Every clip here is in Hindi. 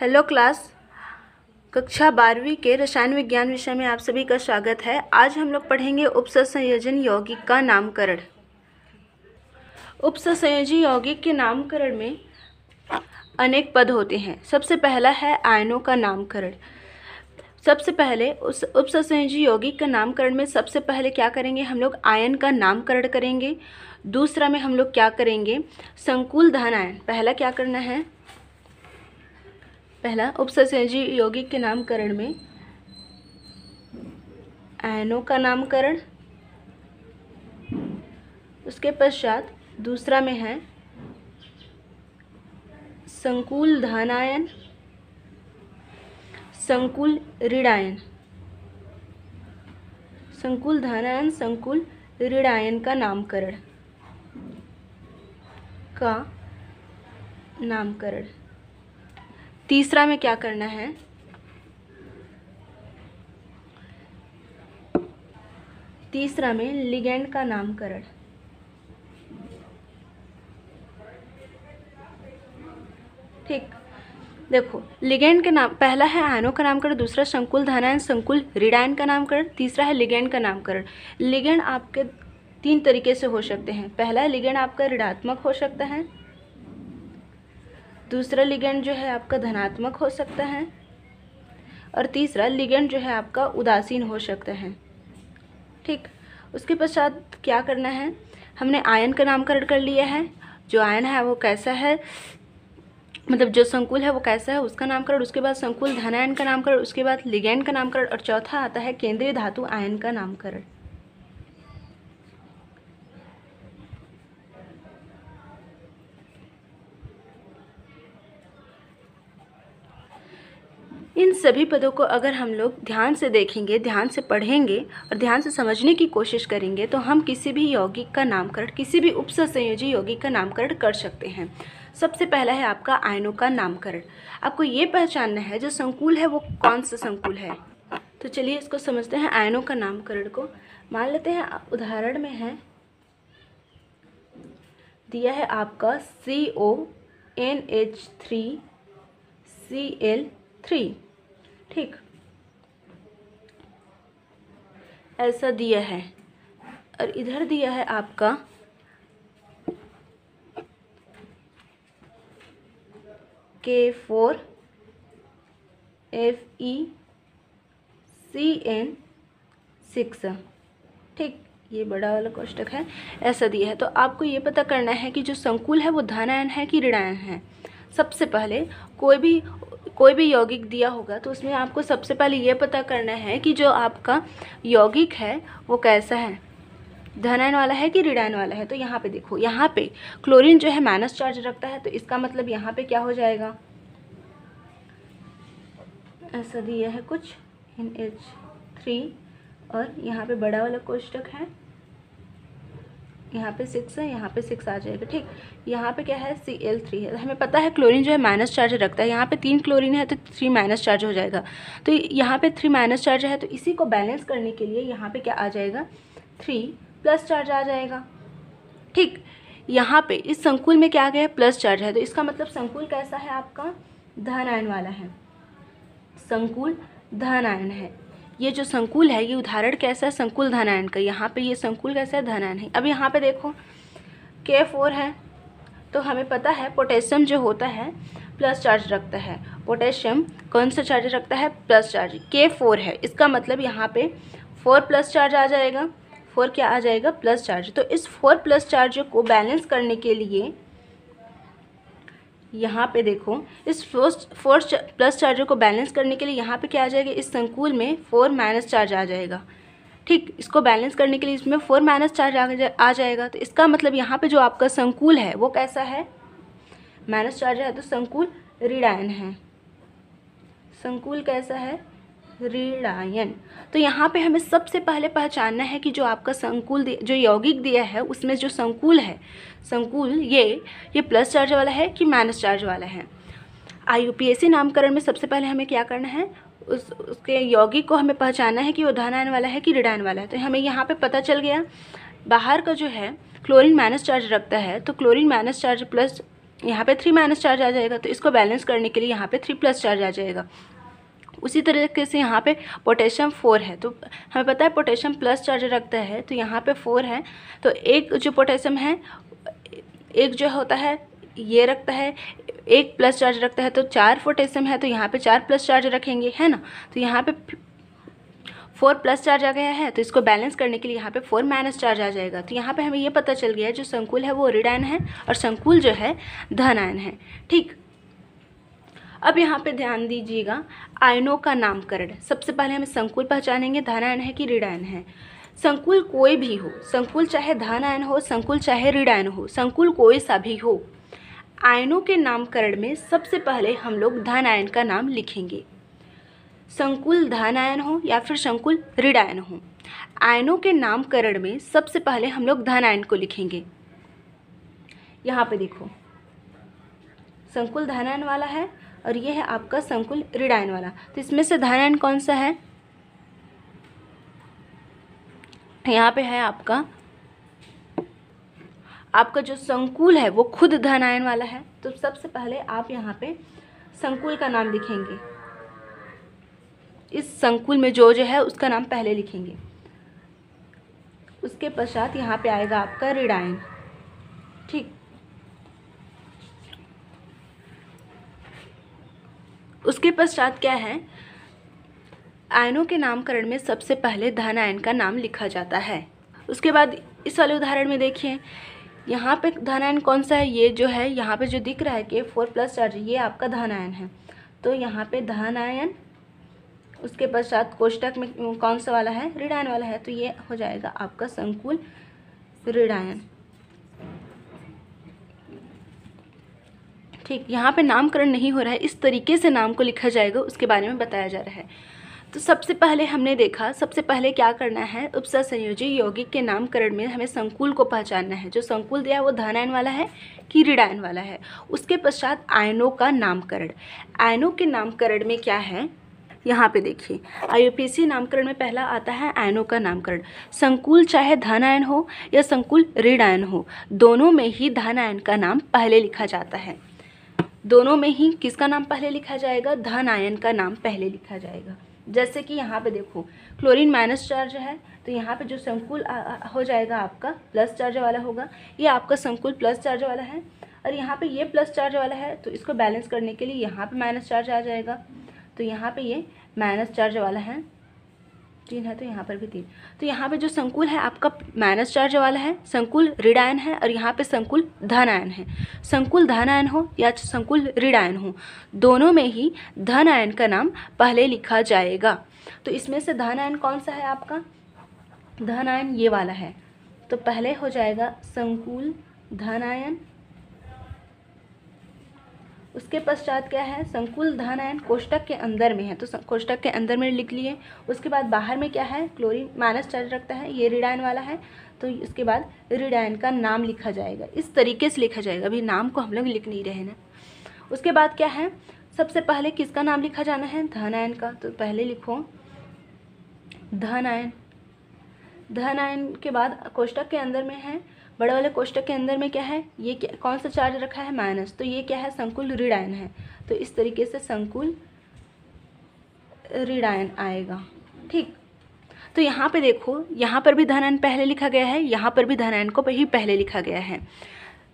हेलो क्लास कक्षा बारहवीं के रसायन विज्ञान विषय में आप सभी का स्वागत है आज हम लोग पढ़ेंगे उपस संयोजन यौगिक का नामकरण उपस संयोजन यौगिक के नामकरण में अनेक पद होते हैं सबसे पहला है आयनों का नामकरण सबसे पहले उस उपस संयोजी यौगिक का नामकरण में सबसे पहले क्या करेंगे हम लोग आयन का नामकरण करेंगे दूसरा में हम लोग क्या करेंगे संकुल धन आयन पहला क्या करना है पहला उपसंयोजी यौगिक के नामकरण में आयनों का नामकरण उसके पश्चात दूसरा में है संकुल धनायन संकुल ऋणायन संकुल धनायन संकुल ऋणायन का नामकरण का नामकरण तीसरा में क्या करना है तीसरा में लिगेंड का नामकरण ठीक देखो लिगेंड के नाम पहला है आयनों का नामकरण दूसरा संकुल धनायन संकुल रिडायन का नामकरण तीसरा है लिगेंड का नामकरण लिगेंड आपके तीन तरीके से हो सकते हैं पहला लिगेंड आपका ऋणात्मक हो सकता है दूसरा लिगेंड जो है आपका धनात्मक हो सकता है और तीसरा लिगेंड जो है आपका उदासीन हो सकता है ठीक उसके पश्चात क्या करना है हमने आयन का नामकरण कर लिया है जो आयन है वो कैसा है मतलब जो संकुल है वो कैसा है उसका नामकरण उसके बाद संकुल धनायन का नामकरण उसके बाद लिगेंड का नामकरण और चौथा आता है केंद्रीय धातु आयन का नामकरण इन सभी पदों को अगर हम लोग ध्यान से देखेंगे ध्यान से पढ़ेंगे और ध्यान से समझने की कोशिश करेंगे तो हम किसी भी यौगिक का नामकरण किसी भी उपस संयोजी यौगिक का नामकरण कर सकते हैं सबसे पहला है आपका आयनों का नामकरण आपको ये पहचानना है जो संकुल है वो कौन सा संकुल है तो चलिए इसको समझते हैं आयनों का नामकरण को मान लेते हैं उदाहरण में है दिया है आपका C O N H three C L three ठीक ऐसा दिया है और इधर दिया है आपका K four F E C N six ठीक ये बड़ा वाला कोष्टक है ऐसा दिया है तो आपको ये पता करना है कि जो संकुल है वो धनायन है कि ऋणायन है सबसे पहले कोई भी कोई भी यौगिक दिया होगा तो उसमें आपको सबसे पहले ये पता करना है कि जो आपका यौगिक है वो कैसा है धनायन वाला है कि ऋणायन वाला है तो यहाँ पे देखो यहाँ पे क्लोरीन जो है माइनस चार्ज रखता है तो इसका मतलब यहाँ पे क्या हो जाएगा ऐसा दिया है कुछ इन एच थ्री और यहाँ पे बड़ा वाला कोष्टक है यहाँ पे सिक्स है यहाँ पे सिक्स आ जाएगा ठीक यहाँ पे क्या है सी एल थ्री है हमें पता है क्लोरीन जो है माइनस चार्ज रखता है यहाँ पे तीन क्लोरीन है तो थ्री माइनस चार्ज हो जाएगा तो यहाँ पे थ्री माइनस चार्ज है तो इसी को बैलेंस करने के लिए यहाँ पे क्या आ जाएगा थ्री प्लस चार्ज आ जाएगा ठीक यहाँ पे इस संकुल में क्या आ गया प्लस चार्ज है तो इसका मतलब संकुल कैसा है आपका धन आयन वाला है संकुल धन आयन है ये जो संकुल है ये उदाहरण कैसा है संकुल धनायन का यहाँ पे ये संकुल कैसा है धनायन है अब यहाँ पे देखो के फोर है तो हमें पता है पोटेशियम जो होता है प्लस चार्ज रखता है पोटेशियम कौन सा चार्ज रखता है प्लस चार्ज के फोर है इसका मतलब यहाँ पे फोर प्लस चार्ज आ जाएगा फोर क्या आ जाएगा प्लस चार्ज तो इस फोर प्लस चार्ज को बैलेंस करने के लिए यहाँ पे देखो इस फर्स्ट फर्स्ट प्लस चार्जर को बैलेंस करने के लिए यहाँ पे क्या आ जाएगा इस संकुल में फोर माइनस चार्ज आ जाएगा ठीक इसको बैलेंस करने के लिए इसमें फोर माइनस चार्ज आ, जा, आ जाएगा तो इसका मतलब यहाँ पे जो आपका संकुल है वो कैसा है माइनस चार्ज है तो संकुल रिडायन है संकुल कैसा है रिलायन तो यहाँ पे हमें सबसे पहले पहचानना है कि जो आपका संकुल जो यौगिक दिया है उसमें जो संकुल है संकुल ये ये प्लस चार्ज वाला है कि माइनस चार्ज वाला है आई नामकरण में सबसे पहले हमें क्या करना है उस उसके यौगिक को हमें पहचानना है कि वो धन आयन वाला है कि रिडायन वाला है तो हमें यहाँ पे पता चल गया बाहर का जो है क्लोरीन माइनस चार्ज रखता है तो क्लोरीन माइनस चार्ज प्लस यहाँ पे थ्री माइनस चार्ज आ जाएगा तो इसको बैलेंस करने के लिए यहाँ पे थ्री प्लस चार्ज आ जाएगा उसी तरीके से यहाँ पे पोटेशियम फोर है तो हमें पता है पोटेशियम प्लस चार्ज रखता है तो यहाँ पे फोर है तो एक जो पोटेशियम है एक जो होता है ये रखता है एक प्लस चार्ज रखता है तो चार पोटेशियम है तो यहाँ पे चार प्लस चार्ज रखेंगे है ना तो यहाँ पे फोर प्लस चार्ज आ गया है तो इसको बैलेंस करने के लिए यहाँ पे फोर माइनस चार्ज आ जाएगा तो यहाँ पे हमें ये पता चल गया है जो संकुल है वो रिडायन है और संकुल जो है धन आयन है ठीक अब यहाँ पे ध्यान दीजिएगा आयनों का नामकरण सबसे पहले हमें संकुल पहचानेंगे धन आयन है कि ऋणायन है संकुल कोई भी हो संकुल चाहे धन आयन हो संकुल चाहे ऋणायन हो संकुल कोई सा भी हो आयनों के नामकरण में सबसे पहले हम लोग धन आयन का नाम लिखेंगे संकुल धन आयन हो या फिर संकुल ऋणायन हो आयनों के नामकरण में सबसे पहले हम लोग धन आयन को लिखेंगे यहाँ पे देखो संकुल धन आयन वाला है और ये है आपका संकुल रिडाइन वाला तो इसमें से धारायण कौन सा है यहाँ पे है आपका आपका जो संकुल है वो खुद धनायन वाला है तो सबसे पहले आप यहाँ पे संकुल का नाम लिखेंगे इस संकुल में जो जो है उसका नाम पहले लिखेंगे उसके पश्चात यहाँ पे आएगा आपका रिडायन ठीक उसके पश्चात क्या है आयनों के नामकरण में सबसे पहले धन आयन का नाम लिखा जाता है उसके बाद इस वाले उदाहरण में देखिए यहाँ पे धन आयन कौन सा है ये जो है यहाँ पे जो दिख रहा है कि फोर प्लस चार्ज ये आपका धन आयन है तो यहाँ पे धन आयन उसके पश्चात कोष्टक में कौन सा वाला है ऋण आयन वाला है तो ये हो जाएगा आपका संकुल ऋण आयन ठीक यहाँ पे नामकरण नहीं हो रहा है इस तरीके से नाम को लिखा जाएगा उसके बारे में बताया जा रहा है तो सबसे पहले हमने देखा सबसे पहले क्या करना है उपसा संयोजी यौगिक के नामकरण में हमें संकुल को पहचानना है जो संकुल दिया है वो धनायन वाला है कि ऋणायन वाला है उसके पश्चात आयनों का नामकरण आयनों के नामकरण में क्या है यहाँ पे देखिए आई नामकरण में पहला आता है आयनों का नामकरण संकुल चाहे धन आयन हो या संकुल ऋण आयन हो दोनों में ही धन आयन का नाम पहले लिखा जाता है दोनों में ही किसका नाम पहले लिखा जाएगा धन आयन का नाम पहले लिखा जाएगा जैसे कि यहाँ पे देखो क्लोरीन माइनस चार्ज है तो यहाँ पे जो संकुल हो जाएगा आपका प्लस चार्ज वाला होगा ये आपका संकुल प्लस चार्ज वाला है और यहाँ पे ये प्लस चार्ज वाला है तो इसको बैलेंस करने के लिए यहाँ पे माइनस चार्ज आ जाएगा तो यहाँ पे ये माइनस चार्ज वाला है तीन है तो यहाँ पर भी तीन तो यहाँ पे जो संकुल है आपका माइनस चार्ज वाला है संकुल ऋण आयन है और यहाँ पे संकुल धन आयन है संकुल धन आयन हो या संकुल ऋण आयन हो दोनों में ही धन आयन का नाम पहले लिखा जाएगा तो इसमें से धन आयन कौन सा है आपका धन आयन ये वाला है तो पहले हो जाएगा संकुल धन आयन उसके पश्चात क्या है संकुल धन आयन कोष्टक के अंदर में है तो कोष्टक के अंदर में लिख लिए उसके बाद बाहर में क्या है क्लोरीन माइनस चार्ज रखता है ये रिडायन वाला है तो इसके बाद रिडायन का नाम लिखा जाएगा इस तरीके से लिखा जाएगा अभी नाम को हम लोग लिख नहीं रहे ना उसके बाद क्या है सबसे पहले किसका नाम लिखा जाना है धन आयन का तो पहले लिखो धन आयन धन आयन के बाद कोष्टक के अंदर में है बड़े वाले कोष्टक के अंदर में क्या है ये क्या कौन सा चार्ज रखा है माइनस तो ये क्या है संकुल ऋण आयन है तो इस तरीके से संकुल ऋण आयन आएगा ठीक तो यहाँ पे देखो यहाँ पर भी धनायन पहले लिखा गया है यहाँ पर भी धनायन को ही पहले लिखा गया है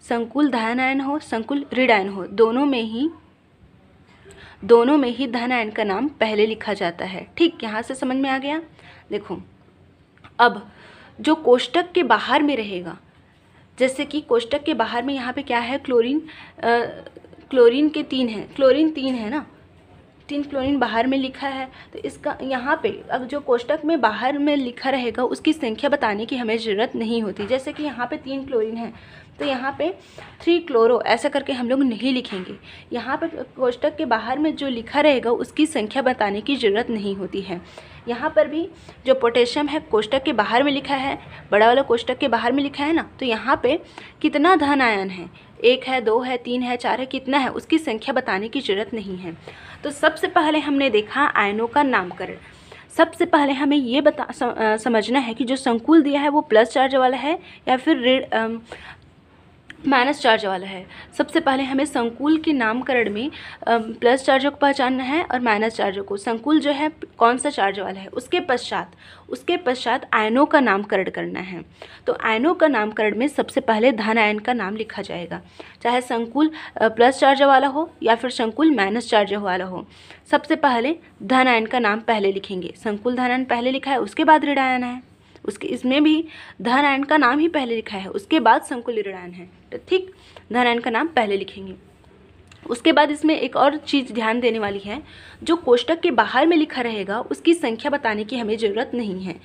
संकुल धनायन हो संकुल ऋणायन हो दोनों में ही दोनों में ही धनायन का नाम पहले लिखा जाता है ठीक यहाँ से समझ में आ गया देखो अब जो कोष्टक के बाहर में रहेगा जैसे कि कोष्टक के बाहर में यहाँ पे क्या है क्लोरीन क्लोरीन के तीन हैं क्लोरीन तीन है ना तीन क्लोरीन बाहर में लिखा है तो इसका यहाँ पे अब जो कोष्टक में बाहर में लिखा रहेगा उसकी संख्या बताने की हमें ज़रूरत नहीं होती जैसे कि यहाँ पे तीन क्लोरीन है तो यहाँ पे थ्री क्लोरो ऐसा करके हम लोग नहीं लिखेंगे यहाँ पर कोष्टक के बाहर में जो लिखा रहेगा उसकी संख्या बताने की ज़रूरत नहीं होती है यहाँ पर भी जो पोटेशियम है कोष्टक के बाहर में लिखा है बड़ा वाला कोष्टक के बाहर में लिखा है ना तो यहाँ पे कितना धन आयन है एक है दो है तीन है चार है कितना है उसकी संख्या बताने की ज़रूरत नहीं है तो सबसे पहले हमने देखा आयनों का नामकरण सबसे पहले हमें ये बता समझना है कि जो संकुल दिया है वो प्लस चार्ज वाला है या फिर ऋण माइनस चार्ज वाला है सबसे पहले हमें संकुल के नामकरण में प्लस चार्जों को पहचानना है और माइनस चार्जों को संकुल जो है कौन सा चार्ज वाला है उसके पश्चात उसके पश्चात आयनों का नामकरण करना है तो आयनों का नामकरण में सबसे पहले धन आयन का नाम लिखा जाएगा चाहे संकुल प्लस चार्ज वाला हो या फिर संकुल माइनस चार्ज वाला हो सबसे पहले धन आयन का नाम पहले लिखेंगे संकुल धन आयन पहले लिखा है उसके बाद ऋण आयन है उसके इसमें भी धनायन का नाम ही पहले लिखा है उसके बाद संकुल ऋणायन है तो ठीक धनायन का नाम पहले लिखेंगे उसके बाद इसमें एक और चीज़ ध्यान देने वाली है जो कोष्टक के बाहर में लिखा रहेगा उसकी संख्या बताने की हमें ज़रूरत नहीं है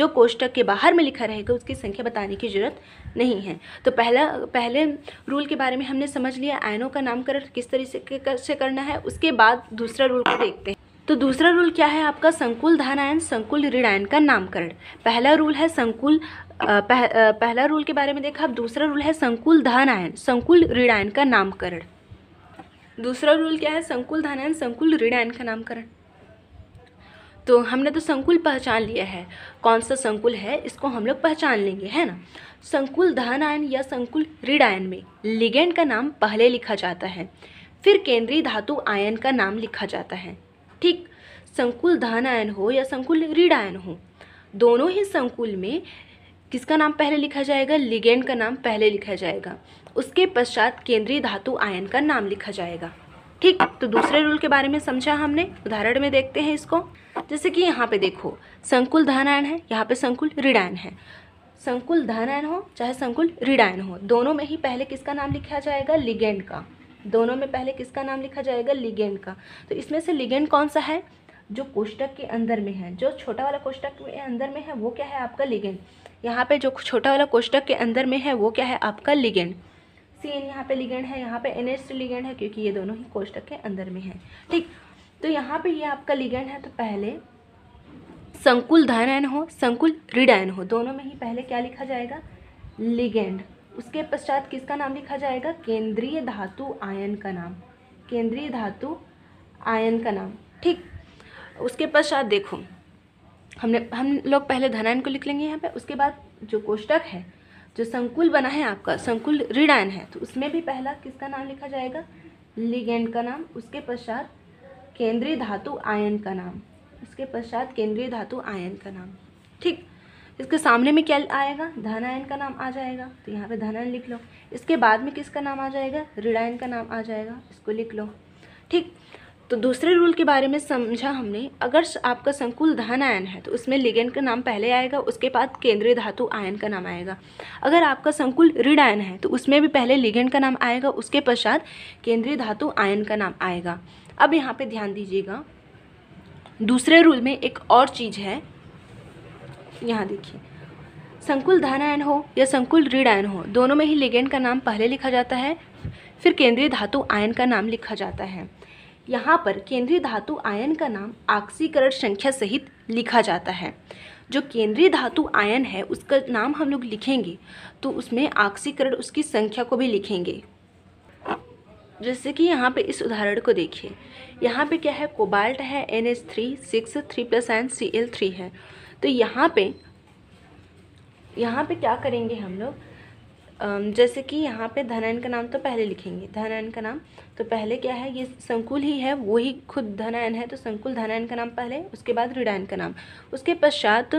जो कोष्टक के बाहर में लिखा रहेगा उसकी संख्या बताने की ज़रूरत नहीं है तो पहला पहले रूल के बारे में हमने समझ लिया आयनों का नामकरण किस तरीके से करना है उसके बाद दूसरा रूल को देखते हैं तो दूसरा रूल क्या है आपका संकुल धनायन संकुल ऋणायन का नामकरण पहला रूल है संकुल पह, पहला रूल के बारे में देखा अब दूसरा रूल है संकुल धनायन संकुल ऋणायन का नामकरण दूसरा रूल क्या है संकुल धनायन संकुल ऋणायन का नामकरण तो हमने तो संकुल पहचान लिया है कौन सा संकुल है इसको हम लोग पहचान लेंगे है ना संकुल धनायन या संकुल ऋणायन में लिगेंड का नाम पहले लिखा जाता है फिर केंद्रीय धातु आयन का नाम लिखा जाता है ठीक संकुल धन आयन हो या संकुल ऋण आयन हो दोनों ही संकुल में किसका नाम पहले लिखा जाएगा लिगेंड का नाम पहले लिखा जाएगा उसके पश्चात केंद्रीय धातु आयन का नाम लिखा जाएगा ठीक तो दूसरे रूल के बारे में समझा हमने उदाहरण में देखते हैं इसको जैसे कि यहाँ पे देखो संकुल धन आयन है यहाँ पे संकुल ऋणायन है संकुल धन आयन हो चाहे संकुल आयन हो दोनों में ही पहले किसका नाम लिखा जाएगा लिगेंड का दोनों में पहले किसका नाम लिखा जाएगा लिगेंड का तो इसमें से लिगेंड कौन सा है जो कोष्टक के अंदर में है जो छोटा वाला कोष्टक के अंदर में है वो क्या है आपका लिगेंड यहाँ पे जो छोटा वाला कोष्टक के अंदर में है वो क्या है आपका लिगेंड सी एन यहाँ पे लिगेंड है यहाँ पे एन एच लिगेंड है क्योंकि ये दोनों ही कोष्टक के अंदर में है ठीक तो यहाँ पे ये आपका लिगेंड है तो पहले संकुल धन हो संकुल रीड हो दोनों में ही पहले क्या लिखा जाएगा लिगेंड उसके पश्चात किसका नाम लिखा जाएगा केंद्रीय धातु आयन का नाम केंद्रीय धातु आयन का नाम ठीक उसके पश्चात देखो हमने हम लोग पहले धनायन को लिख लेंगे यहाँ पे उसके बाद जो कोष्टक है जो संकुल बना है आपका संकुल ऋणायन है तो उसमें भी पहला किसका नाम लिखा जाएगा लिगेंड का नाम उसके पश्चात केंद्रीय धातु आयन का नाम उसके पश्चात केंद्रीय धातु आयन का नाम ठीक इसके सामने में क्या आएगा धनायन का नाम आ जाएगा तो यहाँ पे धनायन लिख लो इसके बाद में किसका नाम आ जाएगा ऋणायन का नाम आ जाएगा इसको लिख लो ठीक तो दूसरे रूल के बारे में समझा हमने अगर आपका संकुल धन आयन है तो उसमें लिगेंड का नाम पहले आएगा उसके बाद केंद्रीय धातु आयन का नाम आएगा अगर आपका संकुल ऋण आयन है तो उसमें भी पहले लिगेन का नाम आएगा उसके पश्चात केंद्रीय धातु आयन का नाम आएगा अब यहाँ पे ध्यान दीजिएगा दूसरे रूल में एक और चीज़ है यहाँ देखिए संकुल धन आयन हो या संकुल ऋण आयन हो दोनों में ही लिगेंड का नाम पहले लिखा जाता है फिर केंद्रीय धातु आयन का नाम लिखा जाता है यहाँ पर केंद्रीय धातु आयन का नाम आक्सीकरण संख्या सहित लिखा जाता है जो केंद्रीय धातु आयन है उसका नाम हम लोग लिखेंगे तो उसमें आक्सीकरण उसकी संख्या को भी लिखेंगे जैसे कि यहाँ पे इस उदाहरण को देखिए यहाँ पे क्या है कोबाल्ट है N H three six three plus N C L three है तो यहाँ पे यहाँ पे क्या करेंगे हम लोग जैसे कि यहाँ पे धनन का नाम तो पहले लिखेंगे धनन का नाम तो पहले क्या है ये संकुल ही है वो ही खुद धनायन है तो संकुल धनायन का नाम पहले उसके बाद ऋणायन का नाम उसके पश्चात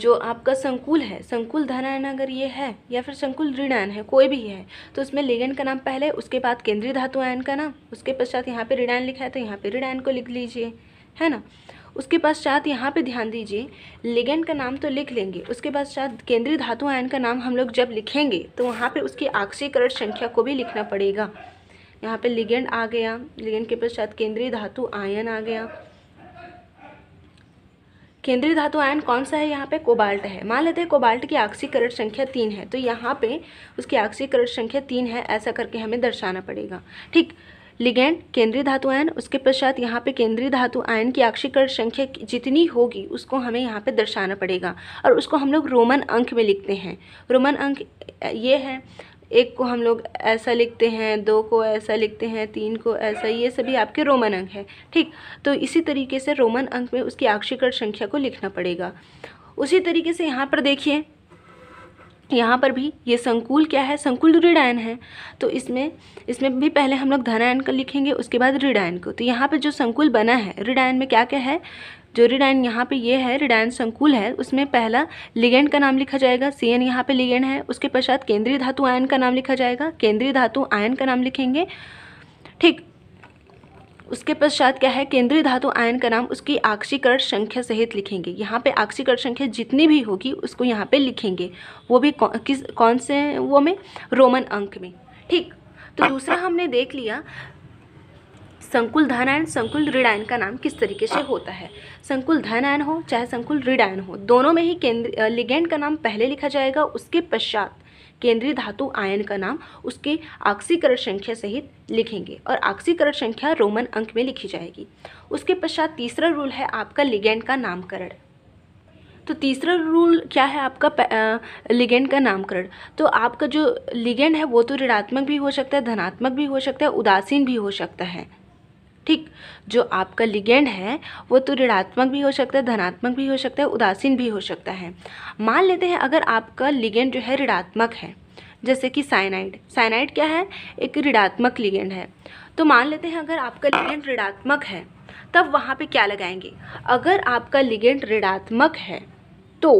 जो आपका संकुल है संकुल धनायन अगर ये है या फिर संकुल ऋणायन है कोई भी है तो उसमें लेगन का नाम पहले उसके बाद केंद्रीय धातु आयन का नाम उसके पश्चात यहाँ पे ऋणायन लिखा है तो यहाँ पे ऋणायन को लिख लीजिए है ना उसके पश्चात यहाँ पे ध्यान दीजिए लिगेंड का नाम तो लिख लेंगे उसके पश्चात केंद्रीय धातु आयन का नाम हम लोग जब लिखेंगे तो वहाँ पे उसकी आक्षीकरण संख्या को भी लिखना पड़ेगा यहाँ पे लिगेंड आ गया लिगेंड के पश्चात केंद्रीय धातु आयन आ गया केंद्रीय धातु आयन कौन सा है यहाँ पे कोबाल्ट है मान लेते हैं कोबाल्ट की आक्षीकरण संख्या तीन है तो यहाँ पे उसकी आक्षीकरण संख्या तीन है ऐसा करके हमें दर्शाना पड़ेगा ठीक लिगेंड केंद्रीय धातु आयन उसके पश्चात यहाँ पे केंद्रीय धातु आयन की आक्षिकरण संख्या जितनी होगी उसको हमें यहाँ पे दर्शाना पड़ेगा और उसको हम लोग रोमन अंक में लिखते हैं रोमन अंक ये है एक को हम लोग ऐसा लिखते हैं दो को ऐसा लिखते हैं तीन को ऐसा ये सभी आपके रोमन अंक हैं ठीक तो इसी तरीके से रोमन अंक में उसकी आक्षिकरण संख्या को लिखना पड़ेगा उसी तरीके से यहाँ पर देखिए यहाँ पर भी ये संकुल क्या है संकुल ऋणायन है तो इसमें इसमें भी पहले हम लोग धनायन का लिखेंगे उसके बाद ऋणायन को तो यहाँ पर जो संकुल बना है ऋणायन में क्या क्या है जो रिडायन यहाँ पे ये है रिडायन संकुल है उसमें पहला लिगेंड का नाम लिखा जाएगा सी एन यहाँ पर लिगेंड है उसके पश्चात केंद्रीय धातु आयन का नाम लिखा जाएगा केंद्रीय धातु आयन का नाम लिखेंगे ठीक उसके पश्चात क्या है केंद्रीय धातु आयन का नाम उसकी आक्षीकरण संख्या सहित लिखेंगे यहाँ पे आक्षीकरण संख्या जितनी भी होगी उसको यहाँ पे लिखेंगे वो भी कौ, किस कौन से वो में रोमन अंक में ठीक तो दूसरा हमने देख लिया संकुल धन आयन संकुल ऋण आयन का नाम किस तरीके से होता है संकुल धन आयन हो चाहे संकुल ऋण आयन हो दोनों में ही केंद्र लिगेंड का नाम पहले लिखा जाएगा उसके पश्चात केंद्रीय धातु आयन का नाम उसके आक्सीकरण संख्या सहित लिखेंगे और आक्सीकरण संख्या रोमन अंक में लिखी जाएगी उसके पश्चात तीसरा रूल है आपका लिगेंड का नामकरण तो तीसरा रूल क्या है आपका लिगेंड का नामकरण तो आपका जो लिगेंड है वो तो ऋणात्मक भी हो सकता है धनात्मक भी हो सकता है उदासीन भी हो सकता है ठीक जो आपका लिगेंड है वो तो ऋणात्मक भी हो सकता है धनात्मक भी हो सकता है उदासीन भी हो सकता है मान लेते हैं अगर आपका लिगेंड जो है ऋणात्मक है जैसे कि साइनाइड साइनाइड क्या है एक ऋणात्मक लिगेंड है तो मान लेते हैं अगर आपका लिगेंड ऋणात्मक है तब वहाँ पे क्या लगाएंगे अगर आपका लिगेंड ऋणात्मक है तो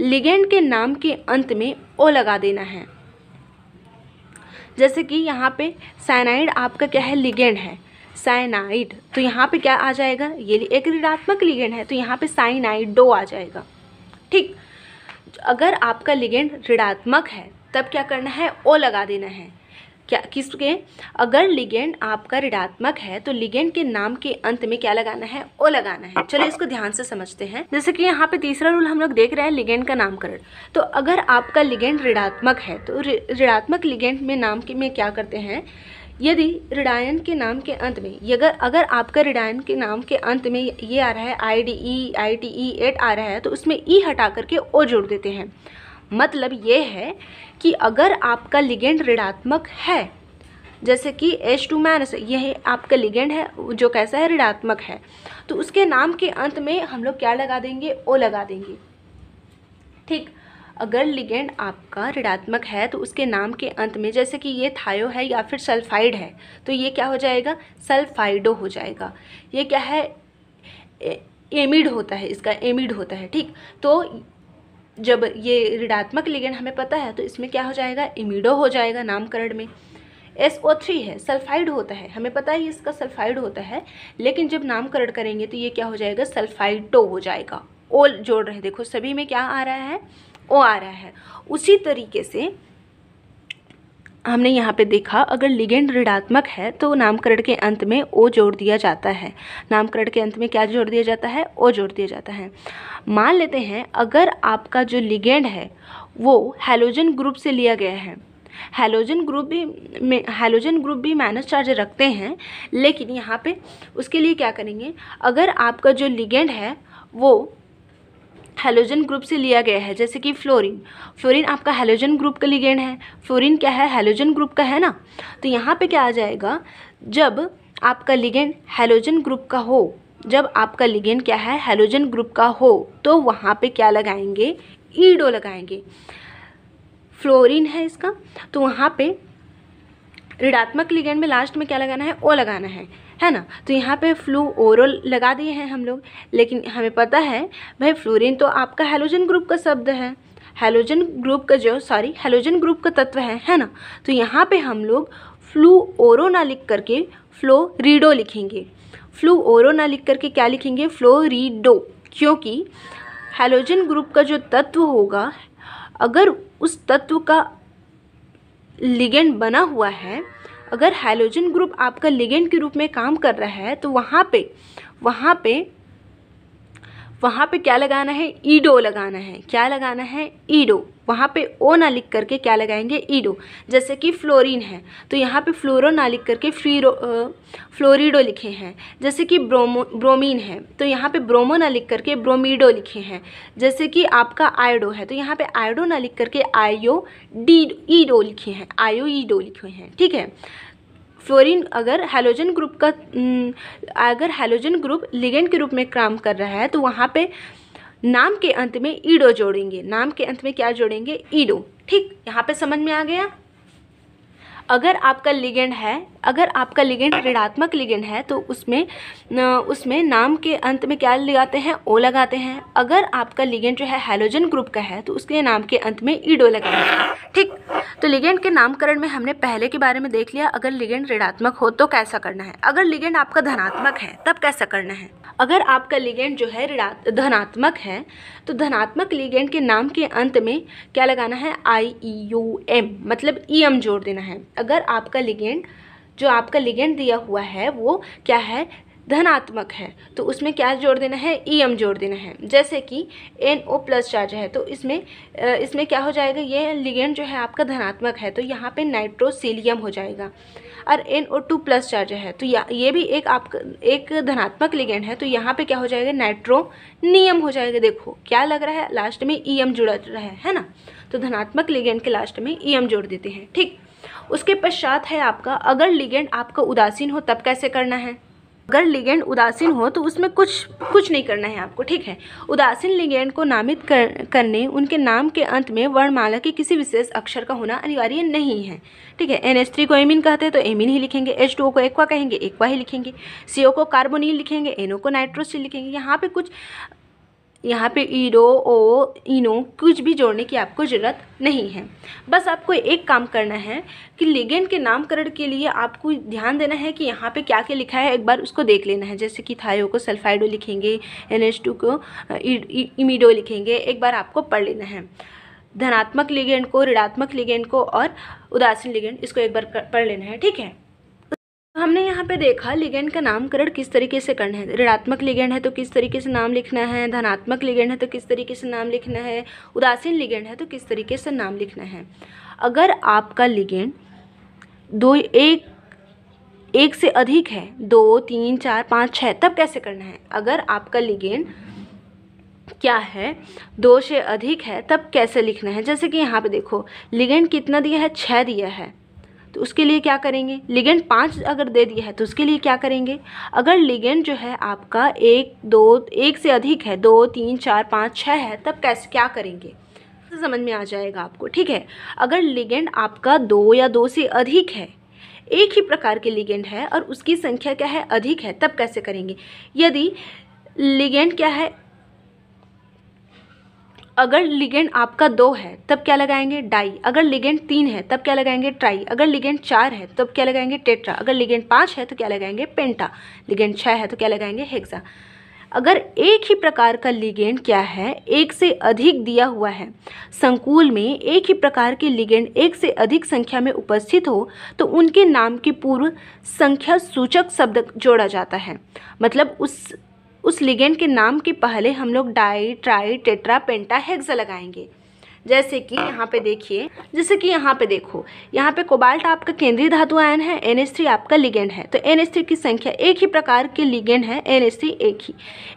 लिगेंड के नाम के अंत में ओ लगा देना है जैसे कि यहाँ पे साइनाइड आपका क्या है लिगेंड है साइनाइड तो यहाँ पे क्या आ जाएगा ये एक ऋणात्मक लिगेंड है तो यहाँ पे साइनाइड डो आ जाएगा ठीक अगर आपका लिगेंड ऋणात्मक है तब क्या करना है ओ लगा देना है क्या किसके अगर लिगेंड आपका ऋणात्मक है तो लिगेंड के नाम के अंत में क्या लगाना है ओ लगाना है चलो इसको ध्यान से समझते हैं जैसे कि यहाँ पे तीसरा रूल हम लोग देख रहे हैं लिगेंड का नामकरण तो अगर आपका लिगेंड ऋणात्मक है तो ऋणात्मक लिगेंड में नाम के में क्या करते हैं यदि रिडायन के नाम के अंत में अगर अगर आपका रिडायन के नाम के अंत में ये आ रहा है I D E I T E ate आ रहा है तो उसमें ई e हटा करके ओ जोड़ देते हैं मतलब ये है कि अगर आपका लिगेंड ऋणात्मक है जैसे कि एच टू माइनस यह आपका लिगेंड है जो कैसा है ऋणात्मक है तो उसके नाम के अंत में हम लोग क्या लगा देंगे ओ लगा देंगे ठीक अगर लिगेंड आपका ऋणात्मक है तो उसके नाम के अंत में जैसे कि ये थायो है या फिर सल्फाइड है तो ये क्या हो जाएगा सल्फाइडो हो जाएगा ये क्या है एमिड होता है इसका एमिड होता है ठीक तो जब ये ऋणात्मक लिगेंड हमें पता है तो इसमें क्या हो जाएगा इमिडो हो जाएगा नामकरण में एस ओ थ्री है सल्फाइड होता है हमें पता है इसका सल्फाइड होता है लेकिन जब नामकरण करेंगे तो ये क्या हो जाएगा सल्फाइडो हो जाएगा ओल जोड़ रहे देखो सभी में क्या आ रहा है ओ आ रहा है उसी तरीके से हमने यहाँ पे देखा अगर लिगेंड ऋणात्मक है तो नामकरण के अंत में ओ जोड़ दिया जाता है नामकरण के अंत में क्या जोड़ दिया जाता है ओ जोड़ दिया जाता है मान लेते हैं अगर आपका जो लिगेंड है वो हेलोजन ग्रुप से लिया गया है हेलोजन ग्रुप भी में हेलोजन ग्रुप भी माइनस चार्ज रखते हैं लेकिन यहाँ पे उसके लिए क्या करेंगे अगर आपका जो लिगेंड है वो हेलोजन ग्रुप से लिया गया है जैसे कि फ्लोरीन फ्लोरीन आपका हेलोजन ग्रुप का लिगेंड है फ्लोरीन क्या है हेलोजन ग्रुप का है ना तो यहाँ पे क्या आ जाएगा जब आपका लिगेंड हेलोजन ग्रुप का हो जब आपका लिगेंड क्या है हेलोजन ग्रुप का हो तो वहाँ पे क्या लगाएंगे ईडो लगाएंगे फ्लोरीन है इसका तो वहाँ पर ऋणात्मक लिगेंड में लास्ट में क्या लगाना है ओ लगाना है है ना तो यहाँ पे फ्लू ओरल लगा दिए हैं हम लोग लेकिन हमें पता है भाई फ्लोरीन तो आपका हेलोजन ग्रुप का शब्द है हेलोजन ग्रुप का जो सॉरी हेलोजन ग्रुप का तत्व है है ना तो यहाँ पे हम लोग फ्लू ओरो ना लिख करके फ्लो रीडो लिखेंगे फ्लू ओरो ना लिख करके क्या लिखेंगे फ्लो रीडो क्योंकि हेलोजन ग्रुप का जो तत्व होगा अगर उस तत्व का लिगेंड बना हुआ है अगर हाइलोजन ग्रुप आपका लिगेंड के रूप में काम कर रहा है तो वहाँ पे वहाँ पे वहाँ पे क्या लगाना है ईडो लगाना है क्या लगाना है ईडो वहाँ पे ओ ना लिख करके क्या लगाएंगे ईडो जैसे कि फ्लोरीन है तो यहाँ पे फ्लोरो ना लिख करके फ्रीरो फ्लोरिडो लिखे हैं जैसे कि ब्रोमो ब्रोमीन है तो यहाँ पे ब्रोमो ना लिख करके ब्रोमीडो लिखे हैं जैसे कि आपका आयोडो है तो यहाँ पे आयोडो ना लिख करके आयो डी ईडो लिखे हैं आयो ईडो लिखे हैं ठीक है फ्लोरीन अगर हेलोजन ग्रुप का हम्म, अगर हेलोजन ग्रुप लिगेंड के रूप में काम कर रहा है तो वहाँ पे नाम के अंत में ईडो जोड़ेंगे नाम के अंत में क्या जोड़ेंगे ईडो ठीक यहाँ पे समझ में आ गया अगर आपका लिगेंड है अगर आपका लिगेंड ऋणात्मक लिगेंड है तो उसमें उसमें नाम के अंत में क्या लगाते हैं ओ लगाते हैं अगर आपका लिगेंड जो है हेलोजन ग्रुप का है तो उसके नाम के अंत में ईडो e लगाते हैं ठीक तो लिगेंड के नामकरण में हमने पहले के बारे में देख लिया अगर लिगेंड ऋणात्मक हो तो कैसा करना है अगर लिगेंड आपका धनात्मक है तब कैसा करना है अगर आपका लिगेंड जो है धनात्मक है तो धनात्मक लिगेंड के नाम के अंत में क्या लगाना है आई ई यू एम मतलब ई e एम जोड़ देना है अगर आपका लिगेंड जो आपका लिगेंड दिया हुआ है वो क्या है धनात्मक है तो उसमें क्या जोड़ देना है ई e एम जोड़ देना है जैसे कि एन ओ प्लस चार्ज है तो इसमें इसमें क्या हो जाएगा ये लिगेंड जो है आपका धनात्मक है तो यहाँ पे नाइट्रोसिलियम हो जाएगा और N O two plus charge है तो ये भी एक आपका एक धनात्मक लिगेंड है तो यहाँ पे क्या हो जाएगा नाइट्रो नियम हो जाएगा देखो क्या लग रहा है लास्ट में ई e एम जुड़ा रहा है है ना तो धनात्मक लिगेंड के लास्ट में ई e एम जोड़ देते हैं ठीक उसके पश्चात है आपका अगर लिगेंड आपका उदासीन हो तब कैसे करना है अगर लिगेंड उदासीन हो तो उसमें कुछ कुछ नहीं करना है आपको ठीक है उदासीन लिगेंड को नामित कर, करने उनके नाम के अंत में वर्णमाला के किसी विशेष अक्षर का होना अनिवार्य नहीं है ठीक है एन एच थ्री को एमिन कहते हैं तो एमिन ही लिखेंगे एच टू को एक्वा कहेंगे एक्वा ही लिखेंगे सी ओ को कार्बोनिल लिखेंगे एनओ को नाइट्रोसिल लिखेंगे यहाँ पे कुछ यहाँ पे ईरो ओ इनो कुछ भी जोड़ने की आपको ज़रूरत नहीं है बस आपको एक काम करना है कि लिगेंड के नामकरण के लिए आपको ध्यान देना है कि यहाँ पे क्या क्या लिखा है एक बार उसको देख लेना है जैसे कि थायो को सल्फाइडो लिखेंगे एन को इमिडो लिखेंगे एक बार आपको पढ़ लेना है धनात्मक लिगेंड को ऋणात्मक लिगेंड को और उदासीन लिगेंड इसको एक बार पढ़ लेना है ठीक है हमने यहाँ पे देखा लिगेंड का नामकरण किस तरीके से करना है ऋणात्मक लिगेंड है तो किस तरीके से नाम लिखना है धनात्मक लिगेंड है तो किस तरीके से नाम लिखना है उदासीन लिगेंड है तो किस तरीके से नाम लिखना है अगर आपका लिगेंड दो एक एक से अधिक है दो तीन चार पाँच छः तब कैसे करना है अगर आपका लिगेंड क्या है दो से अधिक है तब कैसे लिखना है जैसे कि यहाँ पे देखो लिगेंड कितना दिया है छः दिया है तो उसके लिए क्या करेंगे लिगेंड पाँच अगर दे दिया है तो उसके लिए क्या करेंगे अगर लिगेंड जो है आपका एक दो एक से अधिक है दो तीन चार पाँच छः है तब कैसे क्या करेंगे तो समझ में आ जाएगा आपको ठीक है अगर लिगेंड आपका दो या दो से अधिक है एक ही प्रकार के लिगेंड है और उसकी संख्या क्या है अधिक है तब कैसे करेंगे यदि लिगेंड क्या है अगर लिगेंड आपका दो है तब क्या लगाएंगे डाई अगर लिगेंड तीन है तब क्या लगाएंगे ट्राई अगर लिगेंड चार है तब क्या लगाएंगे टेट्रा अगर लिगेंड पाँच है तो क्या लगाएंगे पेंटा लिगेंड छः है तो क्या लगाएंगे हेक्सा अगर एक ही प्रकार का लिगेंड क्या है एक से अधिक दिया हुआ है संकुल में एक ही प्रकार के लिगेंड एक से अधिक संख्या में उपस्थित हो तो उनके नाम के पूर्व संख्या सूचक शब्द जोड़ा जाता है मतलब उस उस लिगेंड के नाम के पहले हम लोग di tri tetra penta hex लगाएंगे जैसे कि यहाँ पे देखिए जैसे कि यहाँ पे देखो यहाँ पे कोबाल्ट आपका केंद्रीय धातु आयन है एन आपका लिगेंड है तो एन की संख्या एक ही प्रकार के लिगेंड है एन एक ही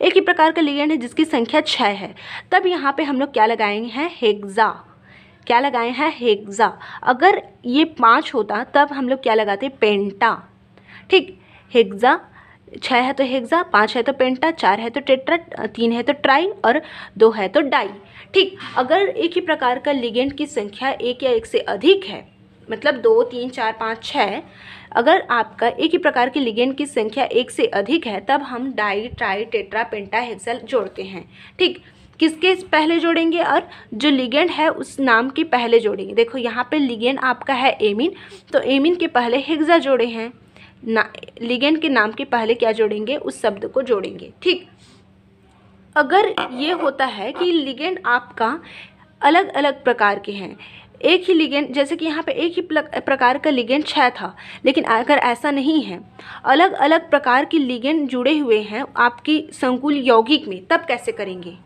एक ही प्रकार का लिगेंड है जिसकी संख्या छः है तब यहाँ पे हम लोग क्या लगाएंगे हैं हेग्जा क्या लगाए हैं हेग्जा अगर ये पाँच होता तब हम लोग क्या लगाते पेंटा ठीक हेग्जा छः है तो हेग्जा पाँच है तो पेंटा चार है तो टेट्रा तीन है तो ट्राई और दो है तो डाई ठीक अगर एक ही प्रकार का लिगेंड की संख्या एक या एक से अधिक है मतलब दो तीन चार पाँच छः अगर आपका एक ही प्रकार की लिगेंड की संख्या एक से अधिक है तब हम di tri tetra penta hexa जोड़ते हैं ठीक किसके पहले जोड़ेंगे और जो लिगेंड है उस नाम के पहले जोड़ेंगे देखो यहाँ पे लिगेंड आपका है एमिन तो एमिन के पहले हेक्सा जोड़े हैं ना लिगेंड के नाम के पहले क्या जोड़ेंगे उस शब्द को जोड़ेंगे ठीक अगर ये होता है कि लिगेंड आपका अलग अलग प्रकार के हैं एक ही लिगेंड जैसे कि यहाँ पे एक ही प्रकार का लिगेंड छः था लेकिन अगर ऐसा नहीं है अलग अलग प्रकार के लिगेंड जुड़े हुए हैं आपकी संकुल यौगिक में तब कैसे करेंगे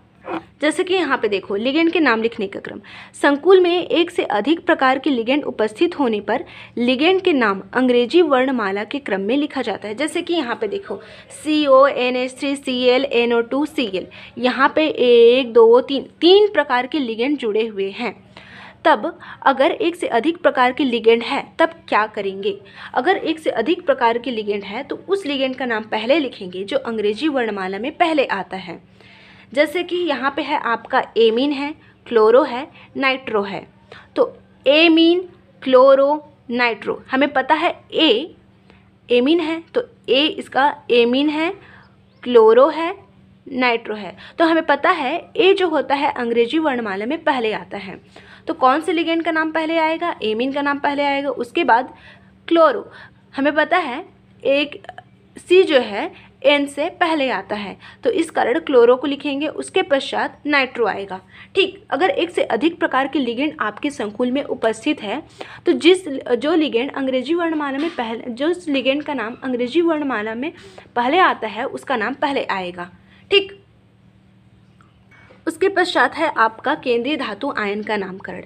जैसे कि यहाँ पे देखो लिगेंड के नाम लिखने का क्रम संकुल में एक से अधिक प्रकार के लिगेंड उपस्थित होने पर लिगेंड के नाम अंग्रेजी वर्णमाला के क्रम में लिखा जाता है जैसे कि यहाँ पे देखो C O N S three C L N O two C L यहाँ पे एक दो तीन तीन प्रकार के लिगेंड जुड़े हुए हैं तब अगर एक से अधिक प्रकार के लिगेंड है तब क्या करेंगे अगर एक से अधिक प्रकार के लिगेंड है तो उस लिगेंड का नाम पहले लिखेंगे जो अंग्रेजी वर्णमाला में पहले आता है जैसे कि यहाँ पे है आपका एमीन है क्लोरो है नाइट्रो है तो एमीन क्लोरो नाइट्रो हमें पता है ए एमीन है तो ए इसका एमीन है क्लोरो है नाइट्रो है तो हमें पता है ए जो होता है अंग्रेजी वर्णमाला में पहले आता है तो कौन से लिगेंड का नाम पहले आएगा एमिन का नाम पहले आएगा उसके बाद क्लोरो हमें पता है एक सी जो है एन से पहले आता है तो इस कारण क्लोरो को लिखेंगे उसके पश्चात नाइट्रो आएगा ठीक अगर एक से अधिक प्रकार के लिगेंड आपके संकुल में उपस्थित है तो जिस जो लिगेंड अंग्रेजी वर्णमाला में पहले जो लिगेंड का नाम अंग्रेजी वर्णमाला में पहले आता है उसका नाम पहले आएगा ठीक उसके पश्चात है आपका केंद्रीय धातु आयन का नामकरण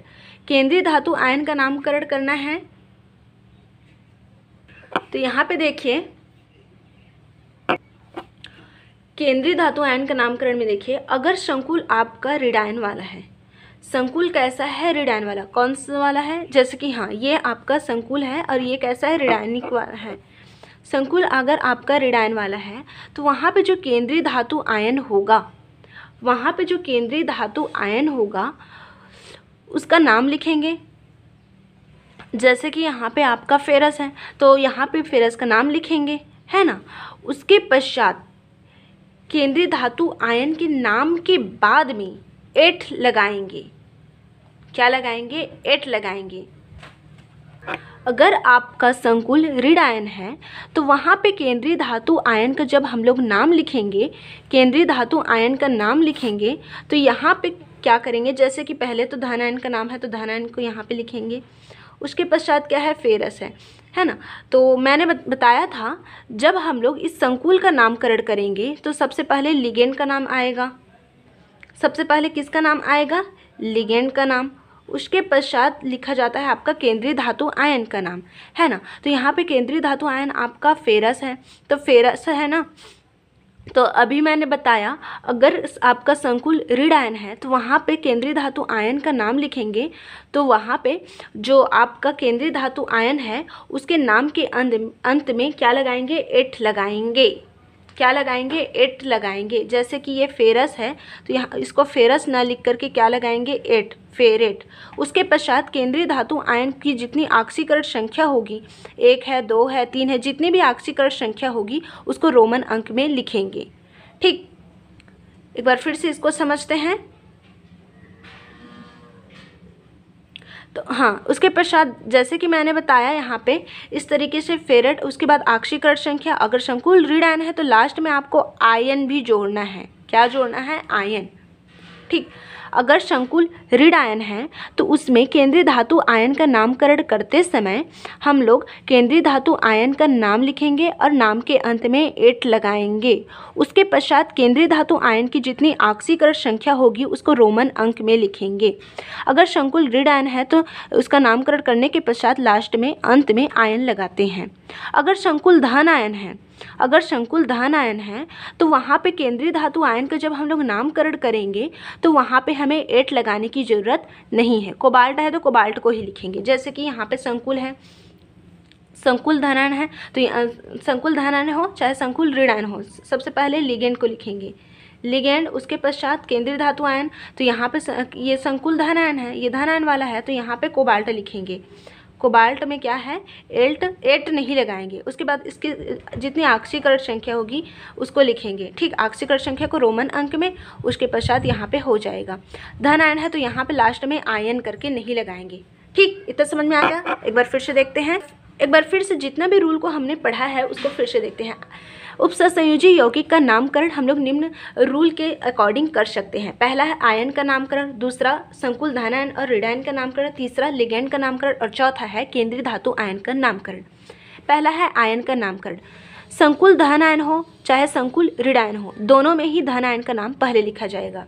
केंद्रीय धातु आयन का नामकरण करना है तो यहाँ पे देखिए केंद्रीय धातु आयन का नामकरण में देखिए अगर संकुल आपका रिडायन वाला है संकुल कैसा है रिडायन वाला कौन सा वाला है जैसे कि हाँ ये आपका संकुल है और ये कैसा है रिडायनिक वाला है संकुल अगर आपका रिडायन वाला है तो वहाँ पे जो केंद्रीय धातु आयन होगा वहाँ पे जो केंद्रीय धातु आयन होगा उसका नाम लिखेंगे जैसे कि यहाँ पे आपका फेरस है तो यहाँ पे फेरस का नाम लिखेंगे है ना उसके पश्चात केंद्रीय धातु आयन के नाम के बाद में एट लगाएंगे क्या लगाएंगे एट लगाएंगे अगर आपका संकुल ऋण आयन है तो वहाँ पे केंद्रीय धातु आयन का जब हम लोग नाम लिखेंगे केंद्रीय धातु आयन का नाम लिखेंगे तो यहाँ पे क्या करेंगे जैसे कि पहले तो धन आयन का नाम है तो धन आयन को यहाँ पे लिखेंगे उसके पश्चात क्या है फेरस है है ना तो मैंने बताया था जब हम लोग इस संकुल का नामकरण करेंगे तो सबसे पहले लिगेंड का नाम आएगा सबसे पहले किसका नाम आएगा लिगेंड का नाम उसके पश्चात लिखा जाता है आपका केंद्रीय धातु आयन का नाम है ना तो यहाँ पे केंद्रीय धातु आयन आपका फेरस है तो फेरस है ना तो अभी मैंने बताया अगर आपका संकुल ऋण आयन है तो वहाँ पे केंद्रीय धातु आयन का नाम लिखेंगे तो वहाँ पे जो आपका केंद्रीय धातु आयन है उसके नाम के अंत अंत में क्या लगाएंगे एट लगाएंगे क्या लगाएंगे एट लगाएंगे जैसे कि ये फेरस है तो यहाँ इसको फेरस ना लिख करके क्या लगाएंगे एट फेरेट उसके पश्चात केंद्रीय धातु आयन की जितनी आक्सीकरण संख्या होगी एक है दो है तीन है जितनी भी आक्सीकरण संख्या होगी उसको रोमन अंक में लिखेंगे ठीक एक बार फिर से इसको समझते हैं तो हाँ उसके पश्चात जैसे कि मैंने बताया यहाँ पे इस तरीके से फेरेट उसके बाद आक्षीकरण संख्या अगर संकुल ऋण आयन है तो लास्ट में आपको आयन भी जोड़ना है क्या जोड़ना है आयन ठीक अगर संकुल ऋण आयन है तो उसमें केंद्रीय धातु आयन का नामकरण करते समय हम लोग केंद्रीय धातु आयन का नाम लिखेंगे और नाम के अंत में एट लगाएंगे उसके पश्चात केंद्रीय धातु आयन की जितनी आक्सीकरण संख्या होगी उसको रोमन अंक में लिखेंगे अगर संकुल ऋण आयन है तो उसका नामकरण करने के पश्चात लास्ट में अंत में आयन लगाते हैं अगर संकुल धन आयन है अगर संकुल धन आयन है तो वहाँ पे केंद्रीय धातु आयन का जब हम लोग नामकरण करेंगे तो वहाँ पे हमें एट लगाने की ज़रूरत नहीं है कोबाल्ट है तो कोबाल्ट को ही लिखेंगे जैसे कि यहाँ पे संकुल है संकुल धनायन है तो संकुल धनायन हो चाहे संकुल ऋणायन हो सबसे पहले लिगेंड को लिखेंगे लिगेंड उसके पश्चात केंद्रीय धातु आयन तो यहाँ पे ये संकुल धनायन है ये धनायन वाला है तो यहाँ पे कोबाल्ट लिखेंगे कोबाल्ट में क्या है एल्ट एट नहीं लगाएंगे उसके बाद इसकी जितनी आक्षीकरण संख्या होगी उसको लिखेंगे ठीक आक्षीकरण संख्या को रोमन अंक में उसके पश्चात यहाँ पे हो जाएगा धन आयन है तो यहाँ पे लास्ट में आयन करके नहीं लगाएंगे ठीक इतना समझ में आ गया एक बार फिर से देखते हैं एक बार फिर से जितना भी रूल को हमने पढ़ा है उसको फिर से देखते हैं उपसंयोजी यौगिक का नामकरण हम लोग निम्न रूल के अकॉर्डिंग कर सकते हैं पहला है आयन का नामकरण दूसरा संकुल धनायन और रिडायन का नामकरण तीसरा लिगैंड का नामकरण और चौथा है केंद्रीय धातु आयन का नामकरण पहला है आयन का नामकरण संकुल धन आयन हो चाहे संकुल ऋणायन हो दोनों में ही धन आयन का नाम पहले लिखा जाएगा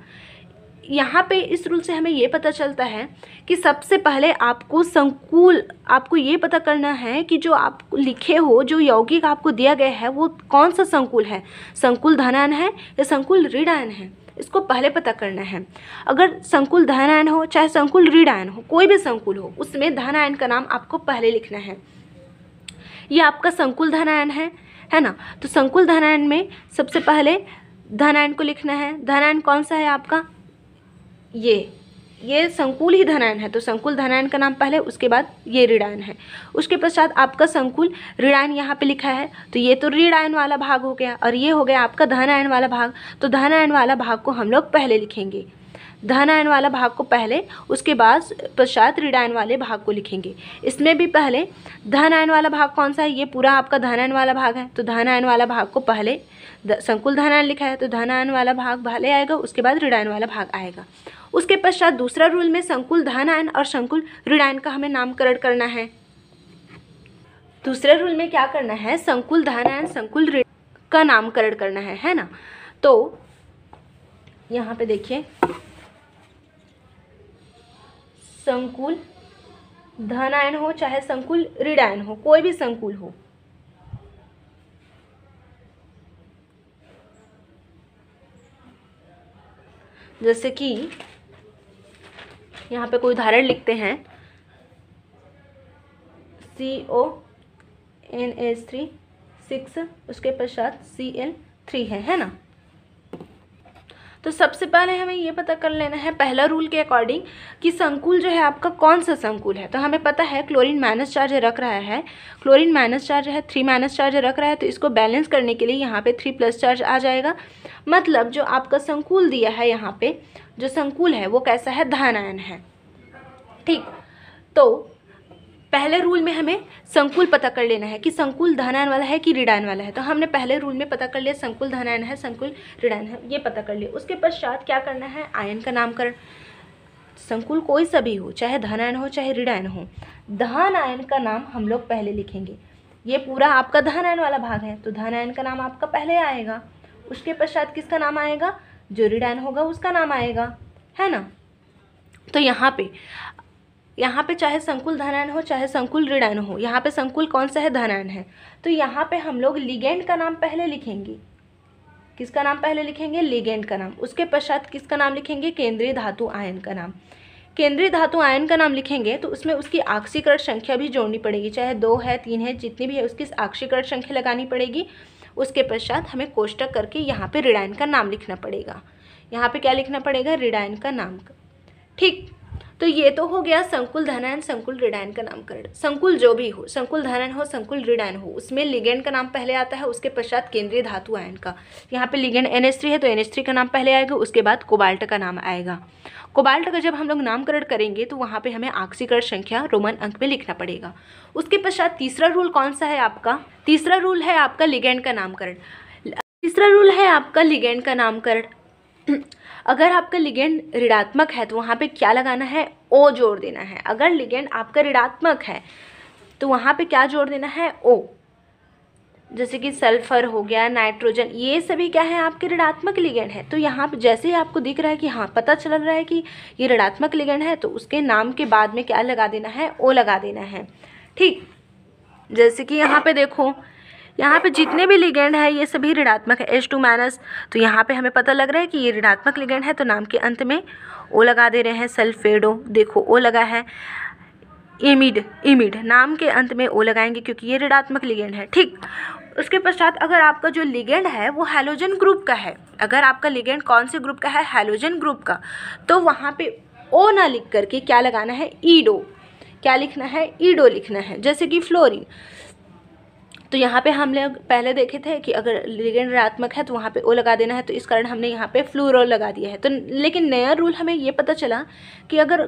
यहाँ पे इस रूल से हमें ये पता चलता है कि सबसे पहले आपको संकुल आपको ये पता करना है कि जो आप लिखे हो जो यौगिक आपको दिया गया है वो कौन सा संकुल है संकुल धनायन है या संकुल ऋणायन है इसको पहले पता करना है अगर संकुल धनायन हो चाहे संकुल ऋणायन हो कोई भी संकुल हो उसमें धनायन का नाम आपको पहले लिखना है ये आपका संकुल धनायन है है ना तो संकुल धनायन में सबसे पहले धनायन को लिखना है धनायन कौन सा है आपका ये ये संकुल ही धनायन है तो संकुल धनायन का नाम पहले उसके बाद ये ऋणायन है उसके पश्चात आपका संकुल ऋणायन यहाँ पे लिखा है तो ये तो ऋणायन वाला भाग हो गया और ये हो गया आपका धनायन वाला भाग तो धनायन वाला भाग को हम लोग पहले लिखेंगे धनायन वाला भाग को पहले उसके बाद पश्चात ऋणायन वाले भाग को लिखेंगे इसमें भी पहले धनायन वाला भाग कौन सा है ये पूरा आपका धनायन वाला भाग है तो धनायन वाला भाग को पहले संकुल धनायन लिखा है तो धनायन वाला भाग पहले आएगा उसके बाद ऋणायन वाला भाग आएगा उसके पश्चात दूसरा रूल में संकुल धनायन और संकुल ऋणायन का हमें नामकरण करना है दूसरे रूल में क्या करना है संकुल धनायन संकुल ऋण का नामकरण करना है है ना तो यहाँ पे देखिए संकुल धन आयन हो चाहे संकुल ऋण आयन हो कोई भी संकुल हो जैसे कि यहाँ पे कोई उदाहरण लिखते हैं C O N S three six उसके पश्चात सी एन थ्री है है ना तो सबसे पहले हमें ये पता कर लेना है पहला रूल के अकॉर्डिंग कि संकुल जो है आपका कौन सा संकुल है तो हमें पता है क्लोरीन माइनस चार्ज रख रहा है क्लोरीन माइनस चार्ज है थ्री माइनस चार्ज रख रहा है तो इसको बैलेंस करने के लिए यहाँ पर थ्री प्लस चार्ज आ जाएगा मतलब जो आपका संकुल दिया है यहाँ पर जो संकुल है वो कैसा है धन आयन है ठीक तो पहले रूल में हमें संकुल पता कर लेना है कि संकुल धनायन वाला है कि ऋणायन वाला है तो हमने पहले रूल में पता कर लिया संकुल धनायन है संकुल ऋणायन है ये पता कर लिया उसके पश्चात क्या करना है आयन का नामकरण संकुल कोई सा भी हो चाहे धनायन हो चाहे ऋणायन हो धन आयन का नाम हम लोग पहले लिखेंगे ये पूरा आपका धनायन वाला भाग है तो धनायन का नाम आपका पहले आएगा उसके पश्चात किसका नाम आएगा जो ऋणायन होगा उसका नाम आएगा है ना तो यहाँ पे यहाँ पे चाहे संकुल धनायन हो चाहे संकुल ऋणायन हो यहाँ पे संकुल कौन सा है धनायन है तो यहाँ पे हम लोग लिगेंड का नाम पहले लिखेंगे किसका नाम पहले लिखेंगे लिगेंड का नाम उसके पश्चात किसका नाम लिखेंगे केंद्रीय धातु आयन का नाम केंद्रीय धातु आयन का नाम लिखेंगे तो उसमें उसकी आक्षीकरण संख्या भी जोड़नी पड़ेगी चाहे दो है तीन है जितनी भी है उसकी आक्षीकरण संख्या लगानी पड़ेगी उसके पश्चात हमें कोष्टक करके यहाँ पे ऋणायन का नाम लिखना पड़ेगा यहाँ पे क्या लिखना पड़ेगा ऋणायन का नाम ठीक तो ये तो हो गया संकुल धनयन संकुल रिडाइन का नामकरण संकुल जो भी हो संकुल धनन हो संकुल रिडाइन हो उसमें लिगेंड का नाम पहले आता है उसके पश्चात केंद्रीय धातु आयन का यहाँ पे लिगेंड एन है तो एन का नाम पहले आएगा उसके बाद कोबाल्ट का नाम आएगा कोबाल्ट का जब हम लोग नामकरण करेंगे तो वहाँ पर हमें आक्सीकरण संख्या रोमन अंक में लिखना पड़ेगा उसके पश्चात तीसरा रूल कौन सा है आपका तीसरा रूल है आपका लिगेंड का नामकरण तीसरा रूल है आपका लिगेंड का नामकरण अगर आपका लिगेंड ऋणात्मक है तो वहाँ पे क्या लगाना है ओ जोड़ देना है अगर लिगेंड आपका ऋणात्मक है तो वहाँ पे क्या जोड़ देना है ओ जैसे कि सल्फर हो गया नाइट्रोजन ये सभी क्या है आपके ऋणात्मक लिगेंड है तो यहाँ पे जैसे ही आपको दिख रहा है कि हाँ पता चल रहा है कि ये ऋणात्मक लिगेंड है तो उसके नाम के बाद में क्या लगा देना है ओ लगा देना है ठीक जैसे कि यहाँ पे देखो यहाँ पे जितने भी लिगेंड है ये सभी ऋणात्मक है एच टू माइनस तो यहाँ पे हमें पता लग रहा है कि ये ऋणात्मक लिगेंड है तो नाम के अंत में ओ लगा दे रहे हैं सल्फेडो देखो ओ लगा है इमिड इमिड नाम के अंत में ओ लगाएंगे क्योंकि ये ऋणात्मक लिगेंड है ठीक उसके पश्चात अगर आपका जो लिगेंड है वो हेलोजन ग्रुप का है अगर आपका लिगेंड कौन से ग्रुप का है हेलोजन ग्रुप का तो वहाँ पे ओ ना लिख करके क्या लगाना है ईडो क्या लिखना है ईडो लिखना है जैसे कि फ्लोरीन तो यहाँ पे हम लोग पहले देखे थे कि अगर लिगेंड रात्मक है तो वहाँ पे ओ लगा देना है तो इस कारण हमने यहाँ पे फ्लोरोल लगा दिया है तो लेकिन नया रूल हमें ये पता चला कि अगर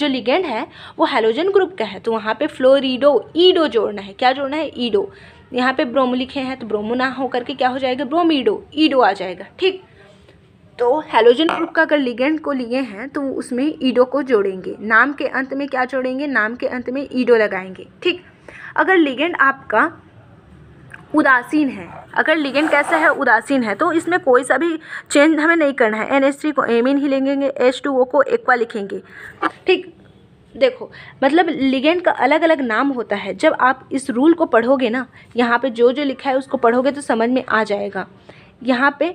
जो लिगेंड है वो हेलोजन ग्रुप का है तो वहाँ पे फ्लोरिडो ईडो जोड़ना है क्या जोड़ना है ईडो यहाँ पे ब्रोमो लिखे हैं तो ब्रोमो ना होकर के क्या हो जाएगा ब्रोमीडो ईडो आ जाएगा ठीक तो हेलोजन ग्रुप का अगर लिगेंड को लिए हैं तो उसमें ईडो को जोड़ेंगे नाम के अंत में क्या जोड़ेंगे नाम के अंत में ईडो लगाएंगे ठीक अगर लिगेंड आपका उदासीन है अगर लिगेंड कैसा है उदासीन है तो इसमें कोई सा भी चेंज हमें नहीं करना है एन एस थ्री को एमिन ही लिखेंगे एच टू ओ को एक्वा लिखेंगे ठीक देखो मतलब लिगेंड का अलग अलग नाम होता है जब आप इस रूल को पढ़ोगे ना यहाँ पे जो जो लिखा है उसको पढ़ोगे तो समझ में आ जाएगा यहाँ पे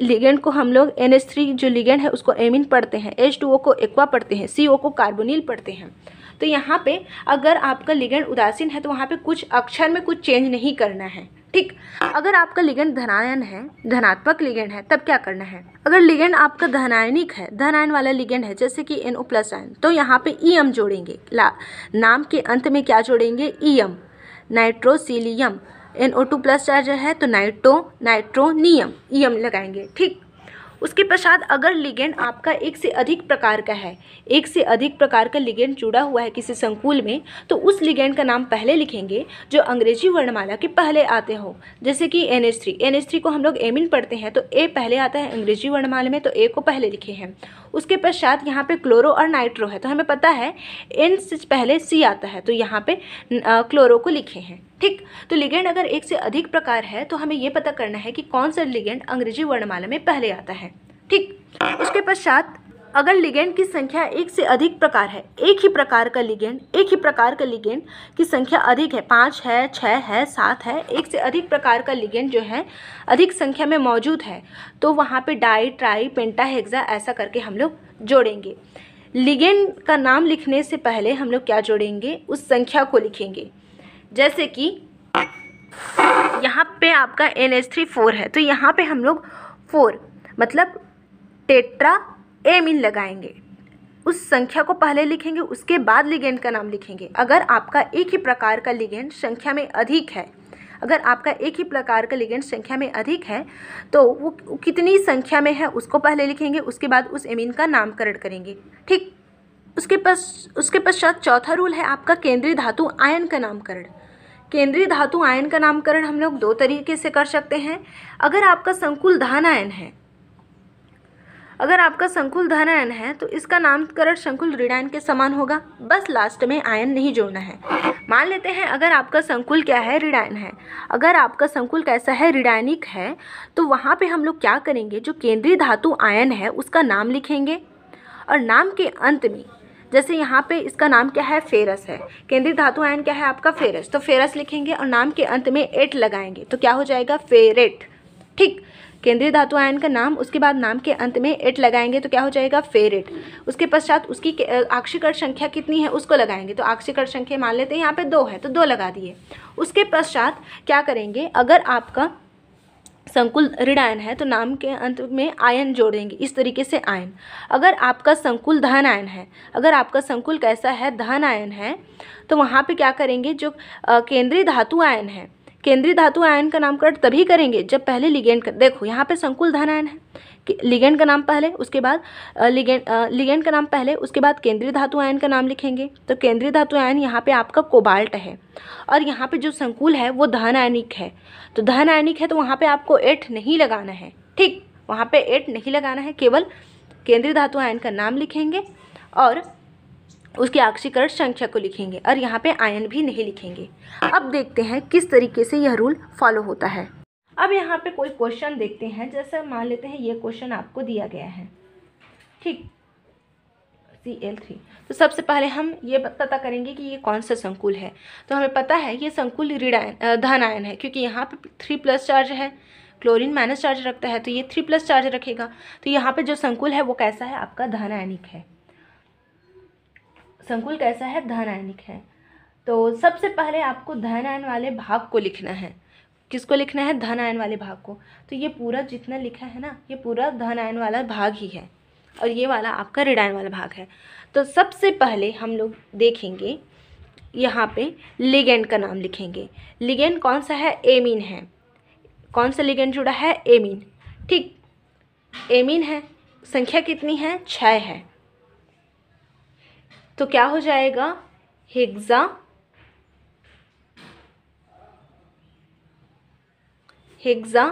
लिगेंड को हम लोग एन एस थ्री जो लिगेंड है उसको एमिन पढ़ते हैं एच टू ओ को एक्वा पढ़ते हैं सी ओ को कार्बोनिल पढ़ते हैं तो यहाँ पे अगर आपका लिगेंड उदासीन है तो वहाँ पे कुछ अक्षर में कुछ चेंज नहीं करना है ठीक अगर आपका लिगेंड धनायन है धनात्मक लिगेंड है तब क्या करना है अगर लिगेंड आपका धनायनिक है धनायन वाला लिगेंड है जैसे कि एन ओ प्लस आयन तो यहाँ पे ई e एम जोड़ेंगे ला नाम के अंत में क्या जोड़ेंगे E M nitrosylium N O two plus charger है तो नाइट्रो नाइट्रोनियम ई एम लगाएंगे ठीक उसके पश्चात अगर लिगेंड आपका एक से अधिक प्रकार का है एक से अधिक प्रकार का लिगेंड जुड़ा हुआ है किसी संकुल में तो उस लिगेंड का नाम पहले लिखेंगे जो अंग्रेजी वर्णमाला के पहले आते हो जैसे कि N H three N H three को हम लोग एमिन पढ़ते हैं तो ए पहले आता है अंग्रेजी वर्णमाला में तो ए को पहले लिखे हैं उसके पश्चात यहाँ पे क्लोरो और नाइट्रो है तो हमें पता है एन से पहले सी आता है तो यहाँ पे क्लोरो को लिखे हैं ठीक तो लिगेंड अगर एक से अधिक प्रकार है तो हमें यह पता करना है कि कौन सा लिगेंड अंग्रेजी वर्णमाला में पहले आता है ठीक उसके पश्चात अगर लिगेंड की संख्या एक से अधिक प्रकार है एक ही प्रकार का लिगेंड एक ही प्रकार का लिगेंड की संख्या अधिक है पाँच है छः है सात है एक से अधिक प्रकार का लिगेंड जो है अधिक संख्या में मौजूद है तो वहाँ पे डाई ट्राई पेंटा हेक्सा ऐसा करके हम लोग जोड़ेंगे लिगेंड का नाम लिखने से पहले हम लोग क्या जोड़ेंगे उस संख्या को लिखेंगे जैसे कि यहाँ पे आपका एन एच थ्री फोर है तो यहाँ पे हम लोग फोर मतलब टेट्रा एमिन लगाएंगे उस संख्या को पहले लिखेंगे उसके बाद लिगेंड का नाम लिखेंगे अगर आपका एक ही प्रकार का लिगेंड संख्या में अधिक है अगर आपका एक ही प्रकार का लिगेंड संख्या में अधिक है तो वो कितनी संख्या में है उसको पहले लिखेंगे उसके बाद उस एमिन का नामकरण करेंगे ठीक उसके पास उसके पश्चात चौथा रूल है आपका केंद्रीय धातु आयन का नामकरण केंद्रीय धातु आयन का नामकरण हम लोग दो तरीके से कर सकते हैं अगर आपका संकुल धन आयन है अगर आपका संकुल धन आयन है तो इसका नामकरण संकुल ऋणायन के समान होगा बस लास्ट में आयन नहीं जोड़ना है मान लेते हैं अगर आपका संकुल क्या है ऋणायन है अगर आपका संकुल कैसा है ऋणायनिक है तो वहाँ पे हम लोग क्या करेंगे जो केंद्रीय धातु आयन है उसका नाम लिखेंगे और नाम के अंत में जैसे यहाँ पे इसका नाम क्या है फेरस है केंद्रीय धातु आयन क्या है आपका फेरस तो फेरस लिखेंगे और नाम के अंत में एट लगाएंगे तो क्या हो जाएगा फेरेट ठीक केंद्रीय धातु आयन का नाम उसके बाद नाम के अंत में एट लगाएंगे तो क्या हो जाएगा फेरेट उसके पश्चात उसकी आक्षीकर संख्या कितनी है उसको लगाएंगे तो आक्षिकर्ण संख्या मान लेते हैं यहाँ पे दो है तो दो लगा दिए उसके पश्चात क्या करेंगे अगर आपका संकुल ऋणायन है तो नाम के अंत में आयन जोड़ेंगे इस तरीके से आयन अगर आपका संकुल धन आयन है अगर आपका संकुल कैसा है धन आयन है तो वहाँ पे क्या करेंगे जो केंद्रीय धातु आयन है केंद्रीय धातु आयन का नामकरण तभी करेंगे जब पहले लिगेंड कर देखो यहाँ पे संकुल धन आयन है लिगेंड का नाम पहले उसके बाद लिगेंड लिगेंड का नाम पहले उसके बाद केंद्रीय धातु आयन का नाम लिखेंगे तो केंद्रीय धातु आयन यहाँ पे आपका कोबाल्ट है और यहाँ पे जो संकुल है वो धन आयनिक है तो धन आयनिक है तो वहाँ पे आपको एट नहीं लगाना है ठीक वहाँ पे एट नहीं लगाना है केवल केंद्रीय धातु आयन का नाम लिखेंगे और उसके आक्षीकरण संख्या को लिखेंगे और यहाँ पे आयन भी नहीं लिखेंगे अब देखते हैं किस तरीके से यह रूल फॉलो होता है अब यहाँ पे कोई क्वेश्चन देखते हैं जैसे मान लेते हैं ये क्वेश्चन आपको दिया गया है ठीक सी एल थ्री तो सबसे पहले हम ये पता करेंगे कि ये कौन सा संकुल है तो हमें पता है ये संकुल ऋणायन धनायन है क्योंकि यहाँ पे थ्री प्लस चार्ज है क्लोरीन माइनस चार्ज रखता है तो ये थ्री प्लस चार्ज रखेगा तो यहाँ पे जो संकुल है वो कैसा है आपका धन आयनिक है संकुल कैसा है धन आयनिक है तो सबसे पहले आपको धन आयन वाले भाग को लिखना है किसको लिखना है धन आयन वाले भाग को तो ये पूरा जितना लिखा है ना ये पूरा धन आयन वाला भाग ही है और ये वाला आपका ऋण आयन वाला भाग है तो सबसे पहले हम लोग देखेंगे यहाँ पे लिगेंड का नाम लिखेंगे लिगेंड कौन सा है एमिन है कौन सा लिगेंड जुड़ा है एमिन ठीक एमिन है संख्या कितनी है छः है तो क्या हो जाएगा हेग्ज़ा हेक्सा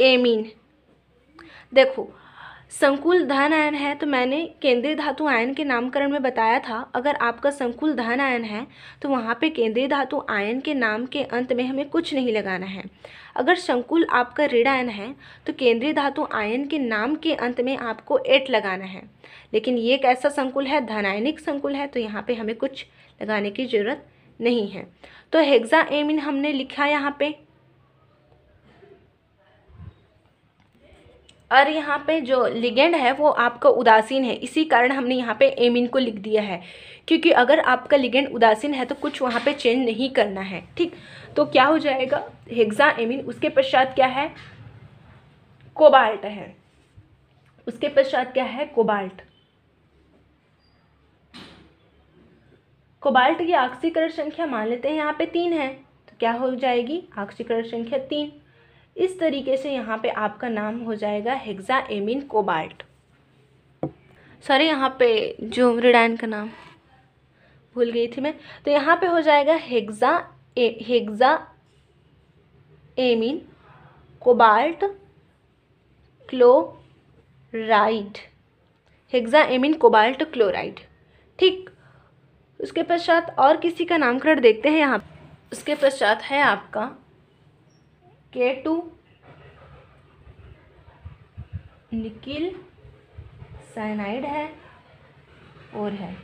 एमीन देखो संकुल धन आयन है तो मैंने केंद्रीय धातु आयन के नामकरण में बताया था अगर आपका संकुल धन आयन है तो वहाँ पे केंद्रीय धातु आयन के नाम के अंत में हमें कुछ नहीं लगाना है अगर संकुल आपका ऋण आयन है तो केंद्रीय धातु आयन के नाम के अंत में आपको एट लगाना है लेकिन ये एक ऐसा संकुल है धनायनिक संकुल है तो यहाँ पर हमें कुछ लगाने की ज़रूरत नहीं है तो हेग्जा एमिन हमने लिखा यहाँ पर और यहाँ पे जो लिगेंड है वो आपका उदासीन है इसी कारण हमने यहाँ पे एमिन को लिख दिया है क्योंकि अगर आपका लिगेंड उदासीन है तो कुछ वहाँ पे चेंज नहीं करना है ठीक तो क्या हो जाएगा हेग्जा एमिन उसके पश्चात क्या है कोबाल्ट है उसके पश्चात क्या है कोबाल्ट कोबाल्ट की आक्सीकरण संख्या मान लेते हैं यहाँ पे तीन है तो क्या हो जाएगी आक्सीकरण संख्या तीन इस तरीके से यहाँ पे आपका नाम हो जाएगा हेक्सा एमिन कोबाल्ट सॉरी यहाँ पे जो रिडाइन का नाम भूल गई थी मैं तो यहाँ पे हो जाएगा hexa a, hexa ammine cobalt chloride hexa ammine cobalt chloride ठीक उसके पश्चात और किसी का नामकरण देखते हैं यहाँ उसके पश्चात है आपका के टू निकिल साइनाइड है और है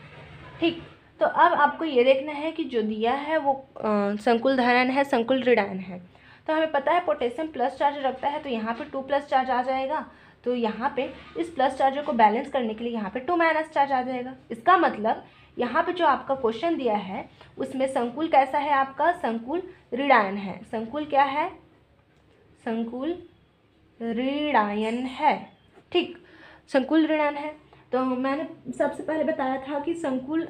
ठीक तो अब आपको ये देखना है कि जो दिया है वो संकुल धनन है संकुल ऋणायन है तो हमें पता है पोटेशियम प्लस चार्ज रखता है तो यहाँ पे टू प्लस चार्ज आ जाएगा तो यहाँ पे इस प्लस चार्जर को बैलेंस करने के लिए यहाँ पे टू माइनस चार्ज आ जाएगा इसका मतलब यहाँ पे जो आपका क्वेश्चन दिया है उसमें संकुल कैसा है आपका संकुल ऋणायन है संकुल क्या है संकुल ऋणायन है ठीक संकुल ऋणायन है तो मैंने सबसे पहले बताया था कि संकुल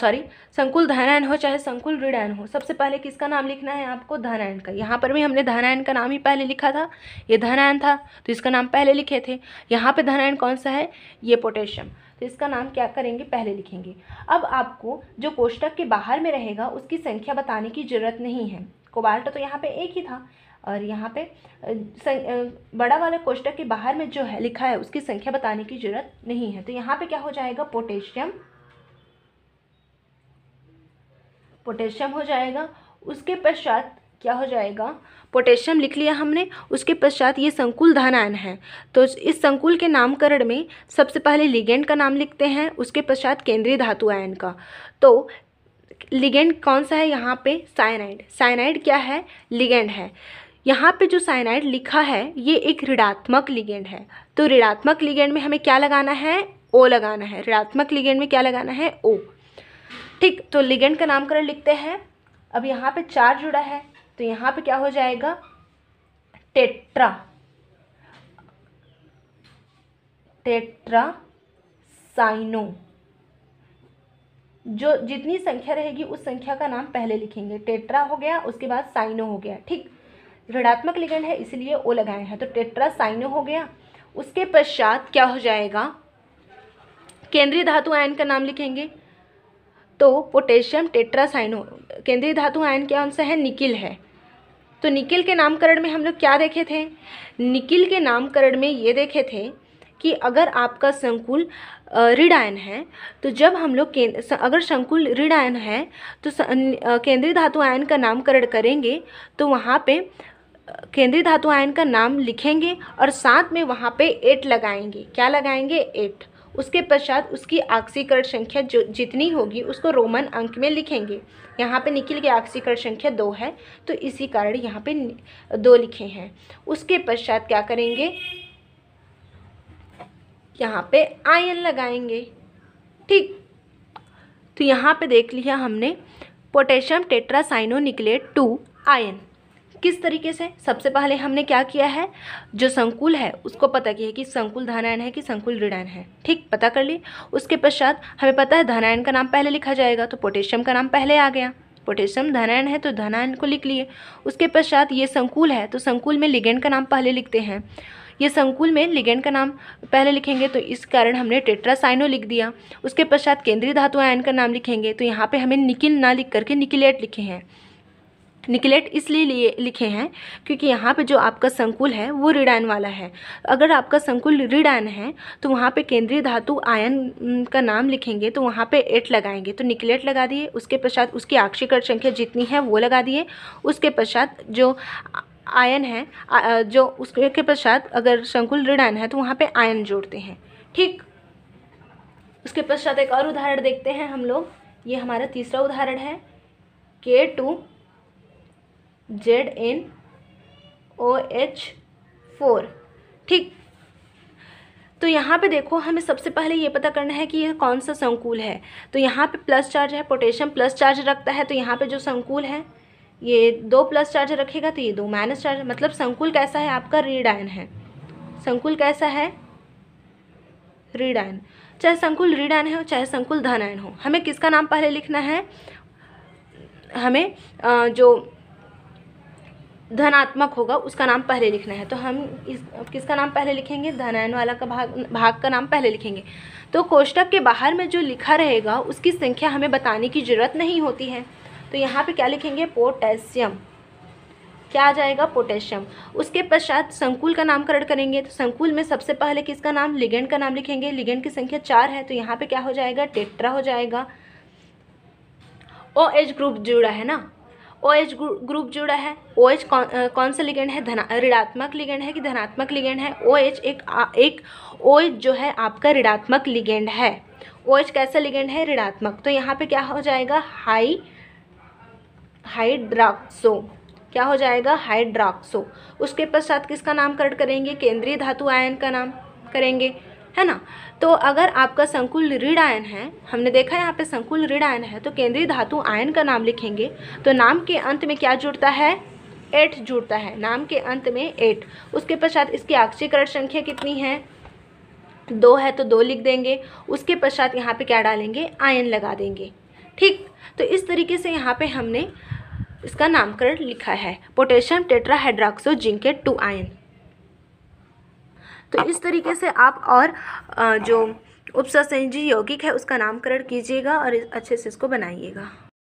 सॉरी संकुल धनायन हो चाहे संकुल ऋणायन हो सबसे पहले किसका नाम लिखना है आपको धनायन का यहाँ पर भी हमने धनायन का नाम ही पहले लिखा था ये धनायन था तो इसका नाम पहले लिखे थे यहाँ पे धनायन कौन सा है ये पोटेशियम तो इसका नाम क्या करेंगे पहले लिखेंगे अब आपको जो कोष्टक के बाहर में रहेगा उसकी संख्या बताने की जरूरत नहीं है कोबाल्ट तो यहाँ पर एक ही था और यहाँ पे बड़ा वाला कोष्टक के बाहर में जो है लिखा है उसकी संख्या बताने की जरूरत नहीं है तो यहाँ पे क्या हो जाएगा पोटेशियम पोटेशियम हो जाएगा उसके पश्चात क्या हो जाएगा पोटेशियम लिख लिया हमने उसके पश्चात ये संकुल धन आयन है तो इस संकुल के नामकरण में सबसे पहले लिगेंड का नाम लिखते हैं उसके पश्चात केंद्रीय धातु आयन का तो लिगेंड कौन सा है यहाँ पे साइनाइड साइनाइड क्या है लिगेंड है यहाँ पे जो साइनाइड लिखा है ये एक ऋणात्मक लिगेंड है तो ऋणात्मक लिगेंड में हमें क्या लगाना है ओ लगाना है ऋणात्मक लिगेंड में क्या लगाना है ओ ठीक तो लिगेंड का नामकरण लिखते हैं अब यहाँ पे चार जुड़ा है तो यहाँ पे क्या हो जाएगा टेट्रा टेट्रा साइनो जो जितनी संख्या रहेगी उस संख्या का नाम पहले लिखेंगे टेट्रा हो गया उसके बाद साइनो हो गया ठीक ऋणात्मक लिगेंड है इसलिए ओ लगाए हैं तो टेट्रासाइनो हो गया उसके पश्चात क्या हो जाएगा केंद्रीय धातु आयन का नाम लिखेंगे तो पोटेशियम टेट्रासाइनो केंद्रीय धातु आयन क्या आंसर है निकिल है तो निकिल के नामकरण में हम लोग क्या देखे थे निकिल के नामकरण में ये देखे थे कि अगर आपका संकुल ऋण आयन है तो जब हम लोग अगर संकुल ऋण आयन है तो केंद्रीय धातु आयन का नामकरण करेंगे तो वहाँ पे केंद्रीय धातु आयन का नाम लिखेंगे और साथ में वहाँ पे एट लगाएंगे क्या लगाएंगे एट उसके पश्चात उसकी आक्सीकरण संख्या जो जितनी होगी उसको रोमन अंक में लिखेंगे यहाँ पे निकल के आक्सीकरण संख्या दो है तो इसी कारण यहाँ पे दो लिखे हैं उसके पश्चात क्या करेंगे यहाँ पे आयन लगाएंगे ठीक तो यहाँ पे देख लिया हमने पोटेशियम निकले टू आयन किस तरीके से सबसे पहले हमने क्या किया है जो संकुल है उसको पता किया कि संकुल धनायन है कि संकुल ऋणायन है ठीक पता कर लिए उसके पश्चात हमें पता है धनायन का नाम पहले लिखा जाएगा तो पोटेशियम का नाम पहले आ गया पोटेशियम धनायन है तो धनायन को लिख लिए उसके पश्चात ये संकुल है तो संकुल में लिगेंड का नाम पहले लिखते हैं ये संकुल में लिगेंड का नाम पहले लिखेंगे तो इस कारण हमने टेट्रासाइनो लिख दिया उसके पश्चात केंद्रीय धातु आयन का नाम लिखेंगे तो यहाँ पे हमें निकिल ना लिख करके निकिलेट लिखे हैं निकलेट इसलिए लिए लिखे हैं क्योंकि यहाँ पे जो आपका संकुल है वो रीडायन वाला है अगर आपका संकुल रीडायन है तो वहाँ पे केंद्रीय धातु आयन का नाम लिखेंगे तो वहाँ पे एट लगाएंगे तो निकलेट लगा दिए उसके पश्चात उसकी आक्षिकट संख्या जितनी है वो लगा दिए उसके पश्चात जो आयन है जो उसके पश्चात अगर संकुल ऋणायन है तो वहाँ पर आयन जोड़ते हैं ठीक उसके पश्चात एक और उदाहरण देखते हैं हम लोग ये हमारा तीसरा उदाहरण है K two Z N O H four ठीक तो यहाँ पे देखो हमें सबसे पहले ये पता करना है कि यह कौन सा संकुल है तो यहाँ पे प्लस चार्ज है पोटेशियम प्लस चार्ज रखता है तो यहाँ पे जो संकुल है ये दो प्लस चार्ज रखेगा तो ये दो माइनस चार्ज मतलब संकुल कैसा है आपका रीड आयन है संकुल कैसा है रीड आयन चाहे संकुल रीड आयन हो चाहे संकुल धन आयन हो हमें किसका नाम पहले लिखना है हमें जो धनात्मक होगा उसका नाम पहले लिखना है तो हम इस किसका नाम पहले लिखेंगे धनायन वाला का भाग भाग का नाम पहले लिखेंगे तो कोष्टक के बाहर में जो लिखा रहेगा उसकी संख्या हमें बताने की ज़रूरत नहीं होती है तो यहाँ पे क्या लिखेंगे पोटेशियम क्या आ जाएगा पोटेशियम उसके पश्चात संकुल का नामकरण करेंगे तो संकुल में सबसे पहले किसका नाम लिगेंड का नाम लिखेंगे लिगेंड की संख्या चार है तो यहाँ पे क्या हो जाएगा टेट्रा हो जाएगा ओ एज ग्रुप जुड़ा है ना ओ एच ग्रुप जुड़ा है ओ एच कौन कौन सा लिगेंड है धना ऋणात्मक लिगेंड है कि धनात्मक लिगेंड है ओ एच एक एक ओ एच जो है आपका ऋणात्मक लिगेंड है ओ एच कैसा लिगेंड है ऋणात्मक तो यहाँ पे क्या हो जाएगा हाई हाइड्राक्सो क्या हो जाएगा हाइड्राक्सो उसके पश्चात किसका नाम करेंगे केंद्रीय धातु आयन का नाम करेंगे है ना तो अगर आपका संकुल ऋण आयन है हमने देखा यहाँ पे संकुल ऋण आयन है तो केंद्रीय धातु आयन का नाम लिखेंगे तो नाम के अंत में क्या जुड़ता है एट जुड़ता है नाम के अंत में एट उसके पश्चात इसकी आक्षीकरण संख्या कितनी है दो है तो दो लिख देंगे उसके पश्चात यहाँ पे क्या डालेंगे आयन लगा देंगे ठीक तो इस तरीके से यहाँ पे हमने इसका नामकरण लिखा है potassium tetrahydroxo zincate two ion तो इस तरीके से आप और जो संजी यौगिक है उसका नामकरण कीजिएगा और अच्छे से इसको बनाइएगा